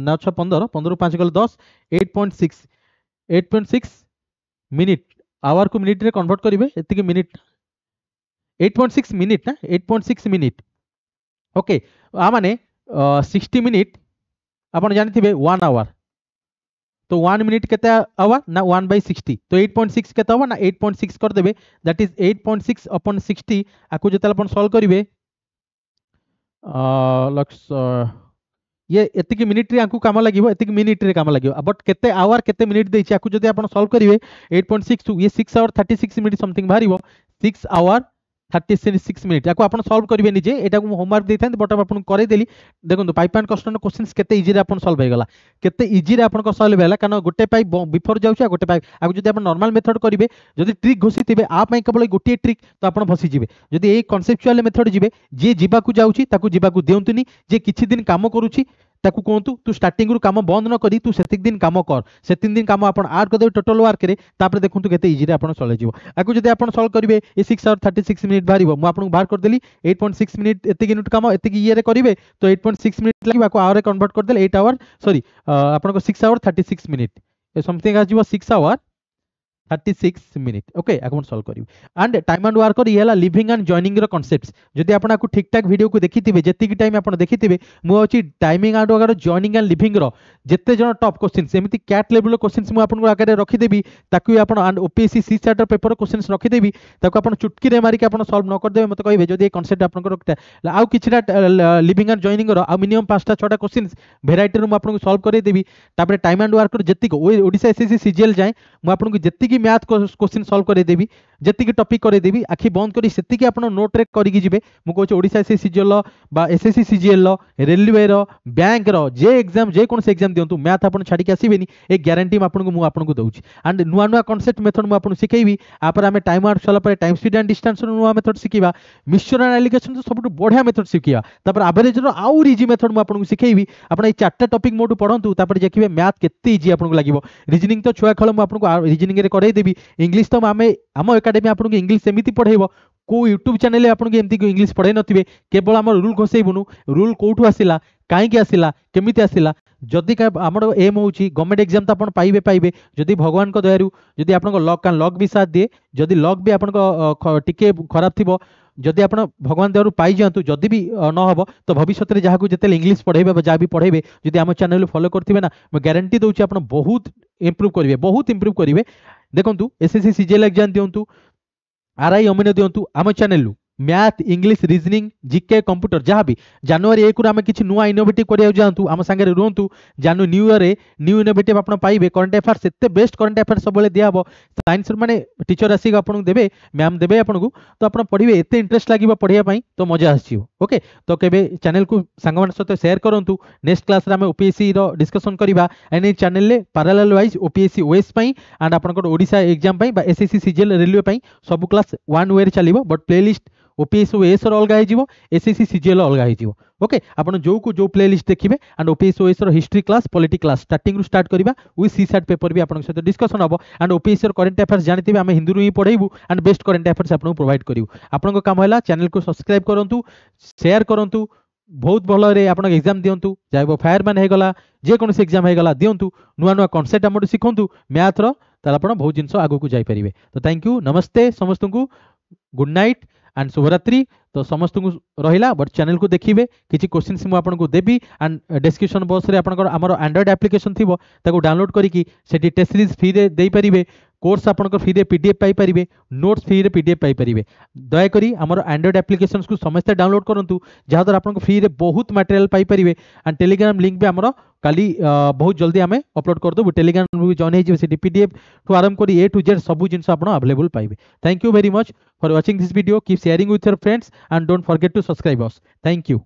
A: ନଅ ଛଅ ପନ୍ଦର ପନ୍ଦରରୁ ପାଞ୍ଚ ଗଲେ ଦଶ eight point six eight point six minute ଆୱାରକୁ ମିନିଟ୍ରେ କନଭର୍ଟ କରିବେ ଏତିକି minute eight point six minute ନା eight point six minute okay ଆମମାନେ ସିକ୍ସଟି ମିନିଟ୍ আপোন জানি থিবে 1 আওয়ার তো 1 মিনিট কতে আবা না 1/60 তো 8.6 কতে হব না 8.6 কর দেবে দ্যাট ইজ 8.6 / 60 আকু জেতাল আপোন সলভ করিবে আ লক্ষ এ এত কি মিনিট রি আকু কাম লাগিব এত কি মিনিট রে কাম লাগিব বাট কতে আওয়ার কতে মিনিট দেইচি আকু যদি আপোন সলভ করিবে 8.6 ই 6 আওয়ার 36 মিনিট সামথিং ভারিবো 6 আওয়ার থার্টি সিক্স মিনিট या आप सल्व करेंगे निजे यहाँ मुझे होमवर्क देता बट आपको कईदेली देखो पाइप एंड कस्टन क्वेश्चन के इजी आप सल्व होगा के इजी आप सल्व है कारण गोटे पाइप बिफोर जाऊे गोटे पाइप आगे जब आप नर्माल मेथड करेंगे जब ट्रिक घोषी थे आप केवल गोटे ट्रिक तो आप फसीजे जब ये कनसेप्चुआल मेथड जी जी जाऊँगी दिखाई दिंतुनि जी किद कम करुच्ची ତାକୁ କୁହନ୍ତୁ ତୁ ଷ୍ଟାର୍ଟିଂରୁ କାମ ବନ୍ଦ ନ କରି ତୁ ସେତିକି ଦିନ କାମ କର ସେତିକି ଦିନ କାମ ଆପଣ ଆର୍ କରିଦେବେ ଟୋଟାଲ ୱାର୍କରେ ତାପରେ ଦେଖନ୍ତୁ କେତେ ଇଜିରେ ଆପଣ ଚଳାଇଯିବ ଆକୁ ଯଦି ଆପଣ ସଲ୍ଭ କରିବେ ଏ six hour thirty six minute ବାହାରିବ ମୁଁ ଆପଣଙ୍କୁ ବାହାର କରିଦେଲି ଏଇଟ୍ ପଏଣ୍ଟ ସିକ୍ସ ମିନିଟ୍ ଏତିକି ୟୁନିଟ୍ କାମ ଏତିକି ଇଏରେ କରିବେ ତ ଏଇଟ୍ ପଏଣ୍ଟ ସିକ୍ସ ମିନିଟ୍ ଲାଗିବ ଆକୁ ଆୱାରରେ କନଭର୍ଟ କରିଦେଲେ ଏଇଟ୍ ଆୱାର ସରି ଆପଣଙ୍କ six hour thirty six minute something ଆସିଯିବ six hour thirty six minute okay ଆକୁ ମୁଁ ସଲ୍ଭ କରିବି ଆଣ୍ଡ ଟାଇମ୍ ଆଣ୍ଡ ୱାର୍କର ଇଏ ହେଲା ଲିଭିଂ ଆଣ୍ଡ ଜଏନିଂର କନସେପ୍ଟ ଯଦି ଆପଣ ଆକୁ ଠିକ୍ଠାକ୍ ଭିଡ଼ିଓକୁ ଦେଖିଥିବେ ଯେତିକି ଟାଇମ୍ ଆପଣ ଦେଖିଥିବେ ମୁଁ ହେଉଛି ଟାଇମିଂ ଆଣ୍ଡ ୱାର୍କର ଜଏନିଂ ଆଣ୍ଡ ଲିଭିଂର ଯେତେ ଜଣ ଟପ୍ କୋଶ୍ଚିନ୍ସ ଏମିତି କ୍ୟାଟ୍ ଲେବୁଲ୍ର କୋଶ୍ଚିନ୍ସ ମୁଁ ଆପଣଙ୍କ ଆଗରେ ରଖିଦେବି ତାକୁ ବି ଆପଣ ଆଣ୍ଡ ଓପିଏସ୍ସି ସି ସାର୍ଟର ପେପର କୋଶ୍ଚିନ୍ସ ରଖିଦେବି ତାକୁ ଆପଣ ଚୁଟକିରେ ମାରିକି ଆପଣ ସଲ୍ଭ ନ କରିଦେବେ ମୋତେ କହିବେ ଯଦି ଏ କନସେପ୍ଟ ଆପଣଙ୍କର ଆଉ କିଛିଟା ଲିଭିଂ ଆଣ୍ଡ ଜଏନିଂର ଆଉ ମିନିମମ୍ ପାଞ୍ଚଟା ଛଅଟା କୋଶ୍ଚିନ୍ସ ଭେରାଇଟିରୁ ମୁଁ ଆପଣଙ୍କୁ ସଲ୍ଭ କରେଇଦେବି ତାପରେ ଟାଇମ୍ ଆଣ୍ଡ ୱାର୍କର ଯେତିକି ଓଡ଼ିଶା ଏସ୍ଏସ୍ସି ସିଜିଏଲ୍ ଯାଏଁ ମୁଁ ଆପଣଙ୍କୁ ଯେତିକି ଯେତିକି ମ୍ୟାଥ୍ କୋଶ୍ଚିନ୍ ସଲ୍ଭ କରେଇଦେବି ଯେତିକି ଟପିକ୍ କରେଇଦେବି ଆଖି ବନ୍ଦ କରି ସେତିକି ଆପଣ ନୋଟ୍ ଟ୍ରେକ୍ କରିକି ଯିବେ ମୁଁ କହୁଛି Odisha S S C G ବା S S C C G ଏଲ୍ର ରେଲୱେର ବ୍ୟାଙ୍କର ଯେ ଏକ୍ଜାମ୍ ଯେକୌଣସି ଏକ୍ଜାମ୍ ଦିଅନ୍ତୁ ମ୍ୟାଥ୍ ଆପଣ ଛାଡ଼ିକି ଆସିବେନି ଏ ଗ୍ୟାରେଣ୍ଟି ଆପଣଙ୍କୁ ମୁଁ ଆପଣଙ୍କୁ ଦେଉଛି ଆଣ୍ଡ ନୂଆ ନୂଆ କନସେପ୍ଟ ମେଥଡ଼ ମୁଁ ଆପଣଙ୍କୁ ଶିଖେଇବି ଆପରେ ଆମେ ଟାଇମ୍ ଆଉଟ୍ ସରିଲା ପରେ ଟାଇମ୍ ସ୍ପିଡ୍ ଆଣ୍ଡ ଡିଷ୍ଟାନ୍ସର ନୂଆ ମେଥଡ଼ ଶିଖିବା ମିକ୍ସଚର ଆଣ୍ଡ ଆଲିଗେସନ୍ ସବୁଠୁ ବଢ଼ିଆ ମେଥଡ଼ ଶିଖିବା ତାପରେ ଆଭରେଜ୍ର ଆହୁରି ଇଜି ମେଥଡ଼ ମୁଁ ଆପଣଙ୍କୁ ଶିଖେଇବି ଆପଣ ଏଇ ଚାରିଟା ଟପିକ୍ ମୋଠୁ ପଢ଼ନ୍ତୁ ତାପରେ ଦେଖିବେ ମ୍ୟାଥ୍ କେତେ ଇଜି ଆପଣଙ୍କୁ ଲାଗିବ ରିଜନିଂ ତ ଛୁଆ ଖେଳ ମୁଁ ଆପଣଙ୍କୁ ରିଜନିଂରେ କରାଇଦେବି ଇଂଲିଶ ତ ଆମେ ଆମ ଏକାଡେମୀ ଆପଣଙ୍କୁ ଇଂଲିଶ ସେମିତି ପଢ଼ାଇବ କେଉଁ ୟୁଟ୍ୟୁବ୍ ଚ୍ୟାନେଲ୍ ଆପଣଙ୍କୁ ଏମିତି ଇଂଲିଶ ପଢ଼ାଇ ନଥିବେ କେବଳ ଆମର ରୁଲ୍ ଘୋଷେଇବୁନୁ ରୁଲ୍ କେଉଁଠୁ ଆସିଲା କାହିଁକି ଆସିଲା କେମିତି ଆସିଲା ଯଦି ଆମର ଏମ୍ ହେଉଛି ଗଭର୍ଣ୍ଣମେଣ୍ଟ ଏକ୍ଜାମ୍ ତ ଆପଣ ପାଇବେ ପାଇବେ ଯଦି ଭଗବାନଙ୍କ ଦୟାରୁ ଯଦି ଆପଣଙ୍କ ଲକ୍ କାରଣ ଲକ୍ ବି ସାଥ ଦିଏ ଯଦି ଲକ୍ ବି ଆପଣଙ୍କ ଟିକେ ଖରାପ ଥିବ ଯଦି ଆପଣ ଭଗବାନ ଦେହରୁ ପାଇଯାଆନ୍ତୁ ଯଦି ବି ନହେବ ତ ଭବିଷ୍ୟତରେ ଯାହାକୁ ଯେତେବେଳେ ଇଂଲିଶ ପଢ଼େଇବେ ବା ଯାହା ବି ପଢ଼େଇବେ ଯଦି ଆମ ଚ୍ୟାନେଲ୍ ଫଲୋ କରିଥିବେ ନା ମୁଁ ଗ୍ୟାରେଣ୍ଟି ଦେଉଛି ଆପଣ ବହୁତ ଇମ୍ପ୍ରୁଭ୍ କରିବେ ବହୁତ ଇମ୍ପ୍ରୁଭ୍ କରିବେ ଦେଖନ୍ତୁ S S C CGL exam ଦିଅନ୍ତୁ ଆର୍ ଆଇ ଅମିନ ଦିଅନ୍ତୁ ଆମ ଚ୍ୟାନେଲ୍ରୁ math English reasoning GK computer যা বি জানুয়ারি একু আমি কিছু নূয়া ইনোভেটিভ করা যাতে আম সাথে রুহতু জানু নিউ ইয়র নিউ ইনোভেটিভ আপনার পাইবে করেন্ট আফেয়ার্স এত বেস্ট করেন্ট আফেয়ার্স সবুলে দিয়া হব সাইন্স মানে টিচর আসিক আপনার দেবে ম্যাম দেবে আপনার তো আপনার পড়বে এত ইন্টারেস্ট লাগবে পড়া তো মজা আসছে ওকে তো কেবে চ্যানেল কু সাং সহ সেয়ার করতু নেক্সট ক্লাস আমি ওপিএসসি ডিসকসন করা এন্ড এই চ্যানেল প্যারালাল ওয়াইজ ওপিএসসি ওয়েস আপনার ওড়শা এক্সাম বা এসএসসি সিজিএল রেলওয়ে সবু ক্লাস ওয়ান ওয়ে চাল বট প্লেলিস্ট ओपीआई सो एस रो अलग एसएससी सीजीएल अलग ओके आपन जो को जो प्लेलिस्ट देखिए एंड ओपीएसओ एस history class politics class starting रू स्टार्ट करवा वी सी सैट पेपर भी आपन सहित डिस्कशन हबो एंड ओपीएस रो करंट अफेयर्स जानतिबे हम हिंदी रु ही पढैबु एंड बेस्ट करंट अफेयर्स आपन को प्रोवाइड करिवु आपन को काम हैला चैनल को सब्सक्राइब करूँ शेयर करंतु बहुत भल रे आपन एग्जाम दियंतु जायबो फायरमैन हे गला जे कोन से एग्जाम हे गला दियंतु नुवा नुवा कांसेप्ट हमर सिखंतु मैथ रो तार बहुत जिन आगे को तो थैंक यू नमस्ते समस्त good night and so what are three? तो समस्त रहा बट चैनल को देखिए किसी क्वेश्चन मुझे आपको देवी एंड डेस्क्रिप्सन बक्स में आपर आंड्रइड आप्लिकेसन थी डाउनलोड करी करके टेस्ट सीरीज फ्री देपारे कोर्स आपंकर फ्री में पीडीएफ पाइपारे नोट्स फ्री में पीडीएफ पाइपारे दयाक आम आंड्रइड आप्लिकेसन को समस्त डाउनलोड करूँ जहाँद्वारा आपको फ्री में बहुत मटेरियाल पारे एंड टेलीग्राम लिंक भी आम का बहुत जल्दी आम अपलोड करदेव टेलीग्राम जॉन होती है पीडीएफ टू आरम कर ए टू जेड सब जिन आप आभेलेबुल पाए thank you very much for watching this video कि सेयारी with your friends and don't forget to subscribe us. Thank you.